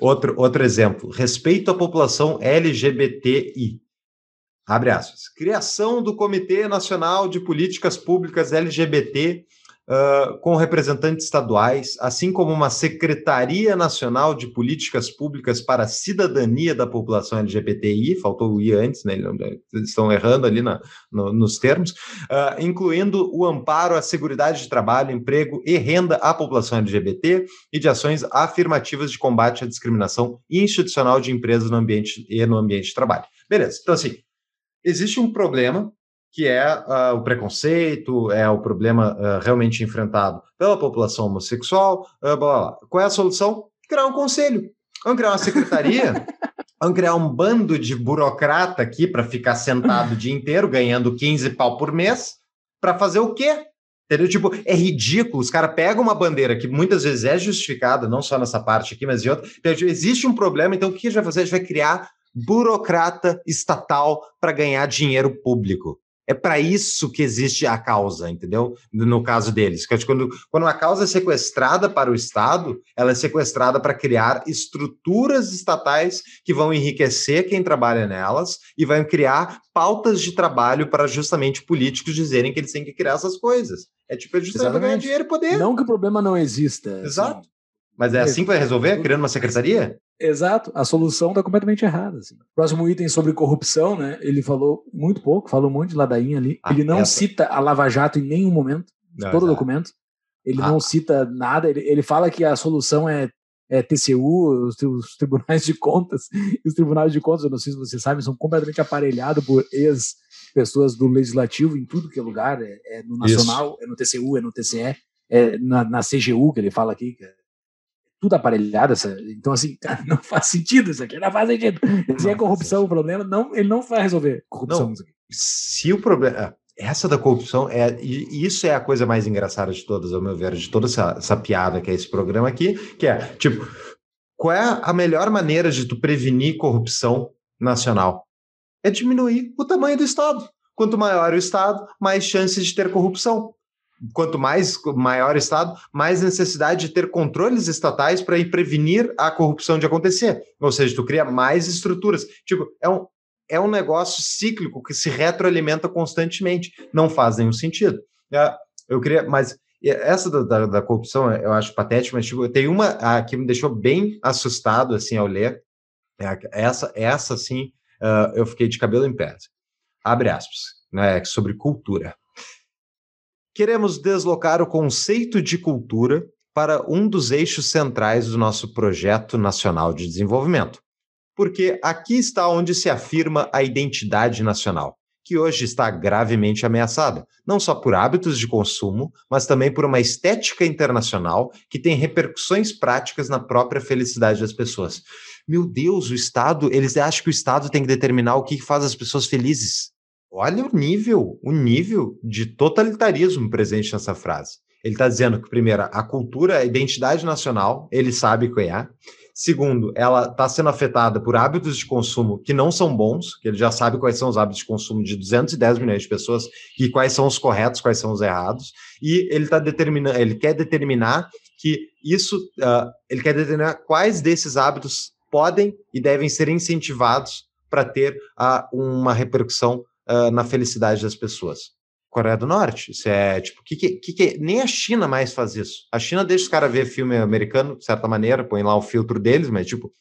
Outro, outro exemplo. Respeito à população LGBTI. Abre aspas. Criação do Comitê Nacional de Políticas Públicas LGBT Uh, com representantes estaduais, assim como uma Secretaria Nacional de Políticas Públicas para a Cidadania da População LGBTI, faltou o I antes, né? Eles estão errando ali na, no, nos termos, uh, incluindo o amparo à segurança de trabalho, emprego e renda à população LGBT e de ações afirmativas de combate à discriminação institucional de empresas no ambiente e no ambiente de trabalho. Beleza, então assim, existe um problema que é uh, o preconceito, é o problema uh, realmente enfrentado pela população homossexual, uh, blá, blá. Qual é a solução? Criar um conselho. Vamos criar uma secretaria, vamos criar um bando de burocrata aqui para ficar sentado o dia inteiro, ganhando 15 pau por mês, para fazer o quê? Entendeu? Tipo, é ridículo. Os caras pegam uma bandeira que muitas vezes é justificada, não só nessa parte aqui, mas em outra. Então, tipo, existe um problema, então o que a gente vai fazer? A gente vai criar burocrata estatal para ganhar dinheiro público. É para isso que existe a causa, entendeu? No caso deles. Quando, quando a causa é sequestrada para o Estado, ela é sequestrada para criar estruturas estatais que vão enriquecer quem trabalha nelas e vão criar pautas de trabalho para justamente políticos dizerem que eles têm que criar essas coisas. É tipo, é justamente para ganhar dinheiro e poder. Não que o problema não exista. Exato. Assim. Mas é assim que vai resolver? Criando uma secretaria? Exato, a solução está completamente errada. Assim. Próximo item sobre corrupção, né? Ele falou muito pouco, falou um monte de ladainha ali. Ah, ele não essa. cita a Lava Jato em nenhum momento, de não, todo o documento. Ele ah. não cita nada, ele, ele fala que a solução é é, TCU, os, os, tribunais de contas, e os tribunais de contas, eu não sei se vocês sabem, são completamente aparelhados por ex-pessoas do legislativo em tudo que é lugar, é, é no Nacional, Isso. é no TCU, é no TCE, é na, na, CGU, que ele fala aqui, que é tudo aparelhado. Essa, então, assim, cara, não faz sentido isso aqui, não faz sentido. Se é corrupção o problema, não, ele não vai resolver corrupção. Não, se o problema. Ah, essa da corrupção é. isso é a coisa mais engraçada de todas, ao meu ver, de toda essa, essa piada que é esse programa aqui, que é tipo. Qual é a melhor maneira de tu prevenir corrupção nacional? É diminuir o tamanho do Estado. Quanto maior o Estado, mais chances de ter corrupção quanto mais maior o Estado, mais necessidade de ter controles estatais para prevenir a corrupção de acontecer. Ou seja, tu cria mais estruturas. Tipo, é um, é um negócio cíclico que se retroalimenta constantemente. Não faz nenhum sentido. É, eu queria, mas essa da, da, da corrupção eu acho patética, mas tipo, tem uma a, que me deixou bem assustado assim ao ler. É essa, essa sim, uh, ah, eu fiquei de cabelo em pé. Abre aspas, né, sobre cultura queremos deslocar o conceito de cultura para um dos eixos centrais do nosso projeto nacional de desenvolvimento. Porque aqui está onde se afirma a identidade nacional, que hoje está gravemente ameaçada, não só por hábitos de consumo, mas também por uma estética internacional que tem repercussões práticas na própria felicidade das pessoas. Meu Deus, o Estado, eles acham que o Estado tem que determinar o que faz as pessoas felizes. Olha o nível, o nível de totalitarismo presente nessa frase. Ele está dizendo que, primeiro, a cultura, a identidade nacional, ele sabe qual é. Segundo, ela está sendo afetada por hábitos de consumo que não são bons, que ele já sabe quais são os hábitos de consumo de 210 milhões de pessoas e quais são os corretos, quais são os errados. E ele está determinando, ele quer determinar que isso, uh, ele quer determinar quais desses hábitos podem e devem ser incentivados para ter uh, uma repercussão uh, na felicidade das pessoas. Coreia do Norte, isso é tipo, que, que, que, nem a China mais faz isso. A China deixa os caras ver filme americano, de certa maneira, põe lá o filtro deles, mas tipo,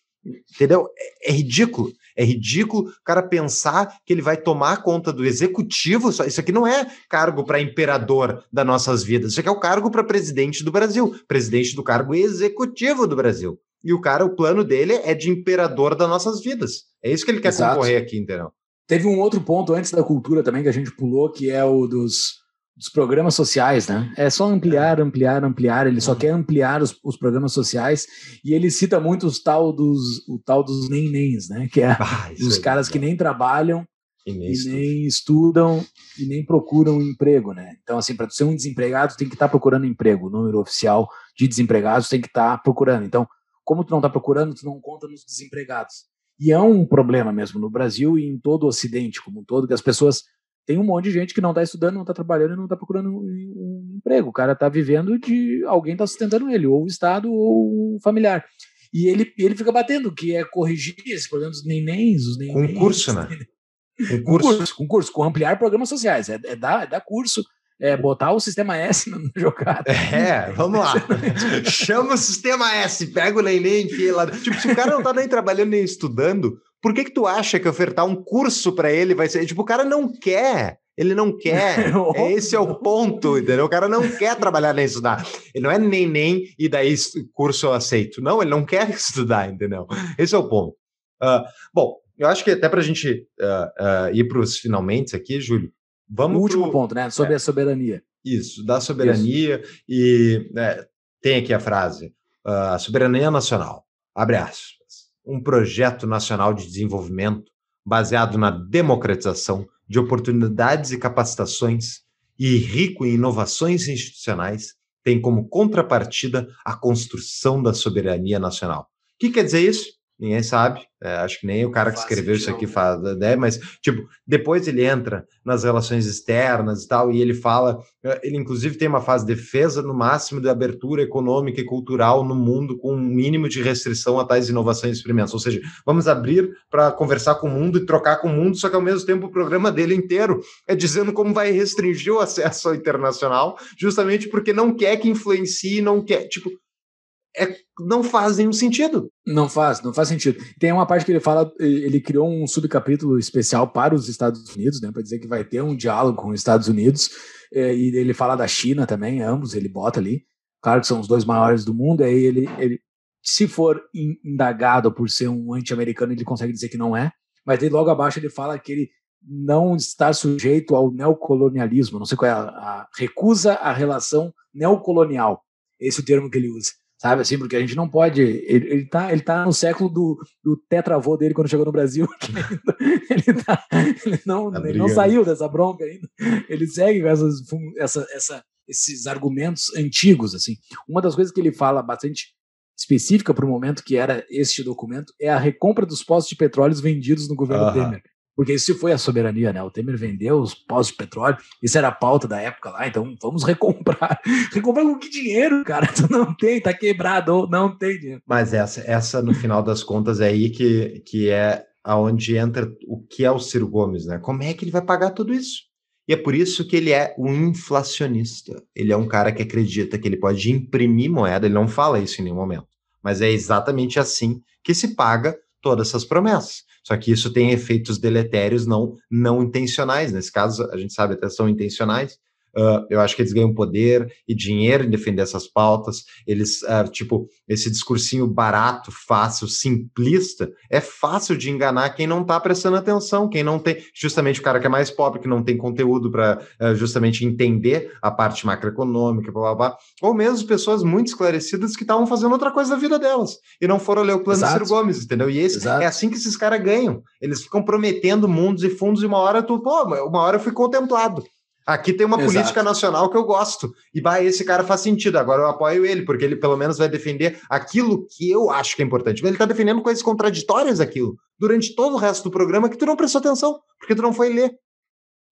entendeu? É, é ridículo. É ridículo o cara pensar que ele vai tomar conta do executivo. Isso aqui não é cargo para imperador das nossas vidas. Isso aqui é o cargo para presidente do Brasil, presidente do cargo executivo do Brasil. E o cara, o plano dele é de imperador das nossas vidas. É isso que ele quer Exato. concorrer aqui, entendeu? Teve um outro ponto antes da cultura também que a gente pulou, que é o dos, dos programas sociais, né? É só ampliar, é. ampliar, ampliar. Ele só uhum. quer ampliar os, os programas sociais e ele cita muito os tal dos, o tal dos nem-nens, né? Que é ah, os caras que nem trabalham e nem, e nem estudam e nem procuram um emprego, né? Então, assim, para ser um desempregado, tem que estar tá procurando emprego. O número oficial de desempregados tem que estar tá procurando. Então, como tu não está procurando, tu não conta nos desempregados. E é um problema mesmo no Brasil e em todo o Ocidente como um todo, que as pessoas tem um monte de gente que não está estudando, não está trabalhando, e não está procurando um, emprego. O cara está vivendo de alguém está sustentando ele, ou o Estado ou o familiar. E ele, ele fica batendo, que é corrigir esse problema dos nenéns, os nenéns. Concurso, né? Concurso. concurso, concurso, com ampliar programas sociais. É, é, dar, é dar curso é, botar o sistema S na jogada. É, vamos lá. Chama o sistema S, pega o e enfia lá. Tipo, se o cara não tá nem trabalhando nem estudando, por que que tu acha que ofertar um curso para ele vai ser... Tipo, o cara não quer... Ele não quer. É, é, esse é o ponto, entendeu? O cara não quer trabalhar nem estudar. Ele não é nem nem e daí curso eu aceito. Não, ele não quer estudar, entendeu? Esse é o ponto. Uh, bom, eu acho que até para a gente uh, uh, ir para os finalmente aqui, Júlio, Vamos o último pro... ponto, né? Sobre é. a soberania. Isso, da soberania. Isso. E é, tem aqui a frase: ah, a uh, soberania nacional, abre aspas, um projeto nacional de desenvolvimento baseado na democratização de oportunidades e capacitações e rico em inovações institucionais, tem como contrapartida a construção da soberania nacional. O que quer dizer isso? ninguém sabe. É, acho que nem o cara que escreveu isso aqui faz ideia, mas, tipo, depois ele entra nas relações externas e tal, e ele fala. Eh, ele, inclusive, tem uma fase de defesa, no máximo, de abertura econômica e cultural no mundo, com um mínimo de restrição a tais inovações e experimentos. Ou seja, vamos abrir para conversar com o mundo e trocar com o mundo, só que, ao mesmo tempo, o programa dele inteiro é dizendo como vai restringir o acesso ao internacional, justamente porque não quer que influencie, não quer. Tipo, é, não faz nenhum sentido. Não faz, não faz sentido. Tem uma parte que ele fala, ele criou um subcapítulo especial para os Estados Unidos, né, para dizer que vai ter um diálogo com os Estados Unidos, é, e ele fala da China também, ambos ele bota ali. Claro que são os dois maiores do mundo, aí ele, ele se for indagado por ser um anti-americano, ele consegue dizer que não é, mas aí logo abaixo ele fala que ele não está sujeito ao neocolonialismo, não sei qual é a, a recusa à relação neocolonial, esse é o termo que ele usa sabe assim, porque a gente não pode. Ele, ele, tá, ele tá no século do, do tetravô dele quando chegou no Brasil. ele, tá, ele, não, tá ele não saiu dessa bronca ainda. Ele segue com essas, essa, essa, esses argumentos antigos. assim. Uma das coisas que ele fala bastante específica para o momento que era este documento é a recompra dos postos de petróleo vendidos no governo Temer porque isso foi a soberania, né? O Temer vendeu os pós de petróleo, isso era a pauta da época lá, então vamos recomprar. recomprar com que dinheiro, cara? Tu não tem, tá quebrado, não tem dinheiro. Mas essa, essa no final das contas, é aí que, que é aonde entra o que é o Ciro Gomes, né? Como é que ele vai pagar tudo isso? E é por isso que ele é um inflacionista. Ele é um cara que acredita que ele pode imprimir moeda, ele não fala isso em nenhum momento. Mas é exatamente assim que se paga todas essas promessas. Só que isso tem efeitos deletérios não, não intencionais. Nesse caso, a gente sabe até são intencionais, Uh, eu acho que eles ganham poder e dinheiro em defender essas pautas. Eles, uh, tipo, esse discursinho barato, fácil, simplista, é fácil de enganar quem não está prestando atenção, quem não tem, justamente o cara que é mais pobre, que não tem conteúdo para uh, ah, justamente entender a parte macroeconômica, blá, blá, blá. ou mesmo pessoas muito esclarecidas que estavam fazendo outra coisa da vida delas e não foram ler o plano Exato. do Ciro Gomes, entendeu? E esse, é assim que esses caras ganham. Eles ficam prometendo mundos e fundos e uma hora tu, pô, uma hora eu fui contemplado. Aqui tem uma Exato. política nacional que eu gosto. E esse cara faz sentido. Agora eu apoio ele, porque ele pelo menos vai defender aquilo que eu acho que é importante. Mas ele está defendendo coisas contraditórias aquilo durante todo o resto do programa que tu não prestou atenção, porque tu não foi ler.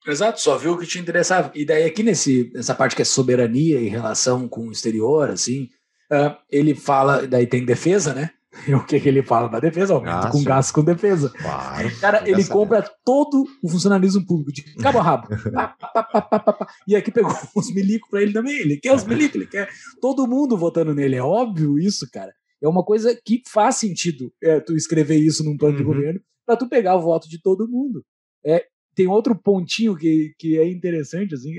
Exato, só viu o que te interessava. E daí, aqui nesse, nessa parte que é soberania em relação com o exterior, assim, uh, ele fala, daí tem defesa, né? o que, ele fala da defesa? Aumento ah, com gasto com defesa. Claro, cara, é ele compra todo o funcionalismo público, de cabo a rabo. e aqui pegou os milico para ele também. Ele quer os é. milico, ele quer todo mundo votando nele. É óbvio isso, cara. É uma coisa que faz sentido é, tu escrever isso num plano uhum. de governo para tu pegar o voto de todo mundo. É, tem outro pontinho que, que é interessante, assim,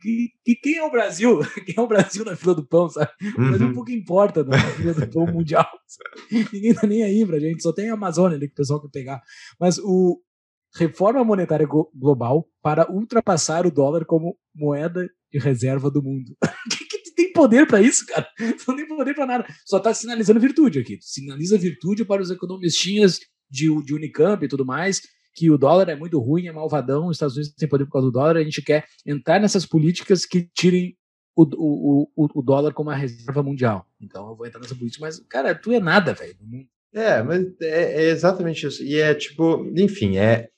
que, que, quem é o Brasil? Quem é o Brasil na fila do pão, sabe? O uhum. pouco importa na fila do pão mundial. Ninguém tá nem aí pra gente, só tem a Amazônia ali que o pessoal quer pegar. Mas o reforma monetária global para ultrapassar o dólar como moeda de reserva do mundo. que, que tem poder para isso, cara? Não tem poder para nada. Só tá sinalizando virtude aqui. Sinaliza virtude para os economistinhas de, de Unicamp e tudo mais, que o dólar é muito ruim, é malvadão, os Estados Unidos têm poder por causa do dólar, a gente quer entrar nessas políticas que tirem o, o, o, o dólar como a reserva mundial. Então eu vou entrar nessa política, mas, cara, tu é nada, velho. É, mas é, é, exatamente isso. E é tipo, enfim, é.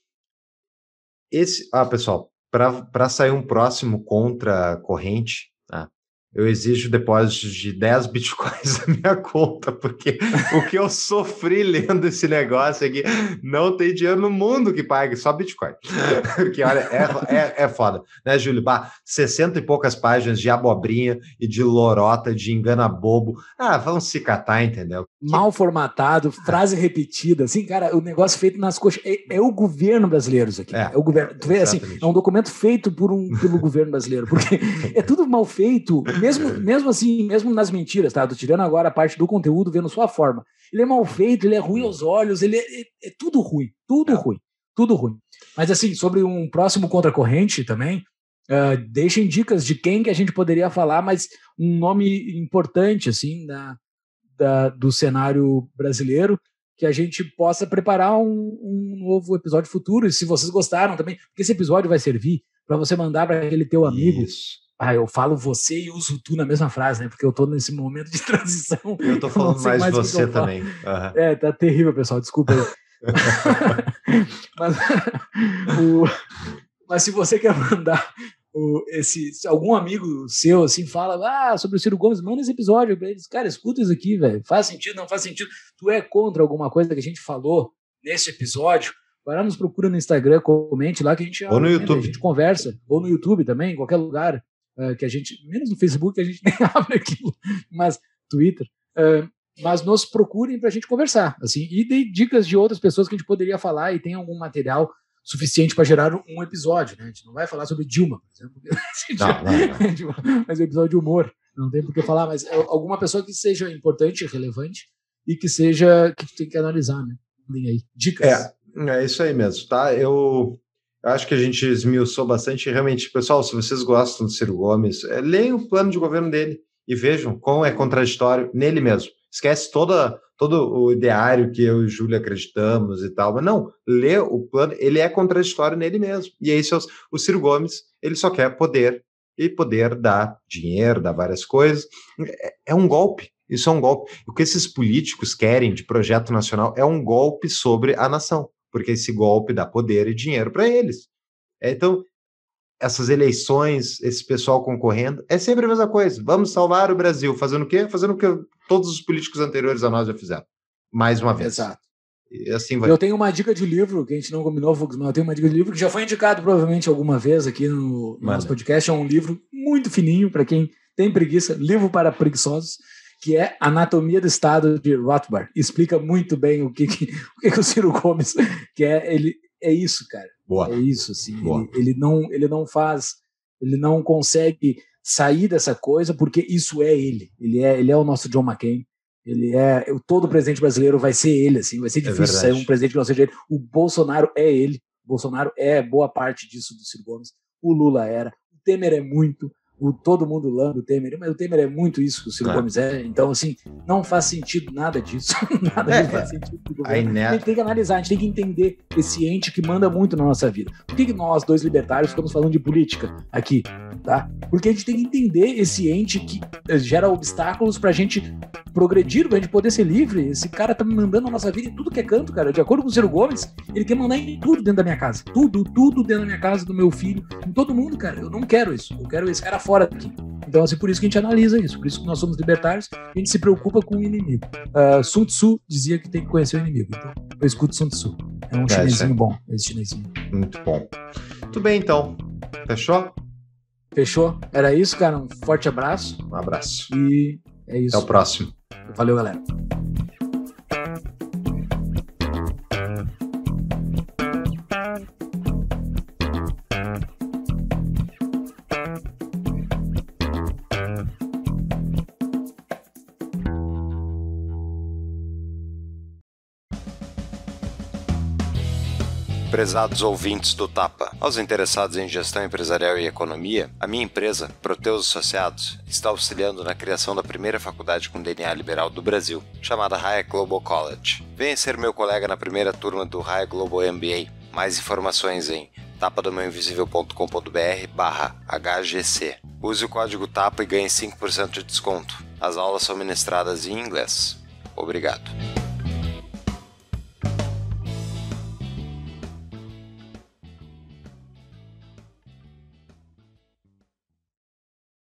Esse. Ah, pessoal, para sair um próximo contra corrente, tá? eu exijo depósitos de 10 bitcoins na minha conta, porque o que eu sofri lendo esse negócio aqui, não tem dinheiro no mundo que pague, só bitcoin. porque, olha, é, é, é foda. Né, Júlio? Bah, 60 e poucas páginas de abobrinha e de lorota, de engana bobo. Ah, vamos se catar, entendeu? Mal formatado, frase é. repetida, assim, cara, o negócio feito nas coxas. É, é o governo brasileiro isso aqui. É, é o governo. Tu vê, assim, é um documento feito por um, pelo governo brasileiro, porque é tudo mal feito mesmo, é. mesmo assim, mesmo nas mentiras, tá? tô tirando agora a parte do conteúdo, vendo sua forma. Ele é mal feito, ele é ruim hum. aos olhos, ele é, é, é tudo ruim, tudo é. ruim, tudo ruim. Mas assim, sobre um próximo contracorrente também, uh, deixem dicas de quem que a gente poderia falar, mas um nome importante, assim, da, da do cenário brasileiro, que a gente possa preparar um, um, novo episódio futuro. E se vocês gostaram também, porque esse episódio vai servir para você mandar para aquele teu amigo Isso. Ah, eu falo você e uso tu na mesma frase, né? Porque eu tô nesse momento de transição. Eu tô falando eu mais, mais, você também. Uhum. É, tá terrível, pessoal, desculpa mas, o, mas se você quer mandar o, esse, algum amigo seu assim fala ah, sobre o Ciro Gomes, manda esse episódio pra eles. Cara, escuta isso aqui, velho. Faz sentido, não faz sentido. Tu é contra alguma coisa que a gente falou nesse episódio? Vai lá, nos procura no Instagram, comente lá que a gente, ou no YouTube. a gente conversa. Ou no YouTube também, em qualquer lugar uh, que a gente, menos no Facebook, a gente nem abre aquilo, mas Twitter. Uh, mas nos procurem para a gente conversar, assim, e dê dicas de outras pessoas que a gente poderia falar e tem algum material suficiente para gerar um episódio, né? A gente não vai falar sobre Dilma, por exemplo, não, não, não. mas é episódio de humor, não tem por que falar, mas é alguma pessoa que seja importante, relevante e que seja que tem que analisar, né? Aí. Dicas. É, é isso aí mesmo, tá? Eu Acho que a gente esmiuçou bastante. Realmente, pessoal, se vocês gostam do Ciro Gomes, é, leiam o plano de governo dele e vejam como é contraditório nele mesmo. Esquece toda, todo o ideário que eu e Júlio acreditamos e tal, mas não, lê o plano, ele é contraditório nele mesmo. E aí, é seus, é o Ciro Gomes, ele só quer poder e poder dá dinheiro, dá várias coisas. É, é um golpe, isso é um golpe. O que esses políticos querem de projeto nacional é um golpe sobre a nação porque esse golpe dá poder e dinheiro para eles. É, então, essas eleições, esse pessoal concorrendo, é sempre a mesma coisa. Vamos salvar o Brasil. Fazendo o quê? Fazendo o que todos os políticos anteriores a nós já fizeram. Mais uma vez. Exato. E assim vai. Eu tenho uma dica de livro que a gente não combinou, Fux, mas eu tenho uma dica de livro que já foi indicado provavelmente alguma vez aqui no, no nosso podcast. É um livro muito fininho para quem tem preguiça, livro para preguiçosos que é Anatomia do Estado de Rothbard. Explica muito bem o que, que o, que que o Ciro Gomes que é ele é isso, cara. Boa. É isso, assim. Ele, ele, não ele não faz, ele não consegue sair dessa coisa porque isso é ele. Ele é ele é o nosso John McCain. Ele é todo presidente brasileiro vai ser ele, assim. Vai ser difícil é sair um presidente que não seja ele. O Bolsonaro é ele. O Bolsonaro é boa parte disso do Ciro Gomes. O Lula era. O Temer é muito o todo mundo lamba o Temer, mas o Temer é muito isso que o Ciro claro. É. Gomes é, então assim, não faz sentido nada disso, nada é, disso faz sentido. Aí, né? A gente tem que analisar, a gente tem que entender esse ente que manda muito na nossa vida. Por que, que nós, dois libertários, ficamos falando de política aqui, tá? Porque a gente tem que entender esse ente que eh, gera obstáculos pra gente progredir, pra gente poder ser livre. Esse cara tá mandando a nossa vida em tudo que é canto, cara. De acordo com o Ciro Gomes, ele quer mandar em tudo dentro da minha casa. Tudo, tudo dentro da minha casa, do meu filho, em todo mundo, cara. Eu não quero isso. Eu quero esse cara fora daqui. Então, assim, por isso que a gente analisa isso, por isso que nós somos libertários, a gente se preocupa com o inimigo. Uh, Sun Tzu dizia que tem que conhecer o inimigo, então eu escuto Sun Tzu. É um é, chinesinho é. bom, esse chinesinho. Muito bom. Muito bem, então. Fechou? Fechou? Era isso, cara. Um forte abraço. Um abraço. E é isso. Até o próximo. Valeu, galera. prezados ouvintes do Tapa. Aos interessados em gestão empresarial e economia, a minha empresa, Proteus Associados, está auxiliando na criação da primeira faculdade com DNA liberal do Brasil, chamada Raia Global College. Venha ser meu colega na primeira turma do Raia Global MBA. Mais informações em tapadomainvisível.com.br barra HGC. Use o código TAPA e ganhe 5% de desconto. As aulas são ministradas em inglês. Obrigado.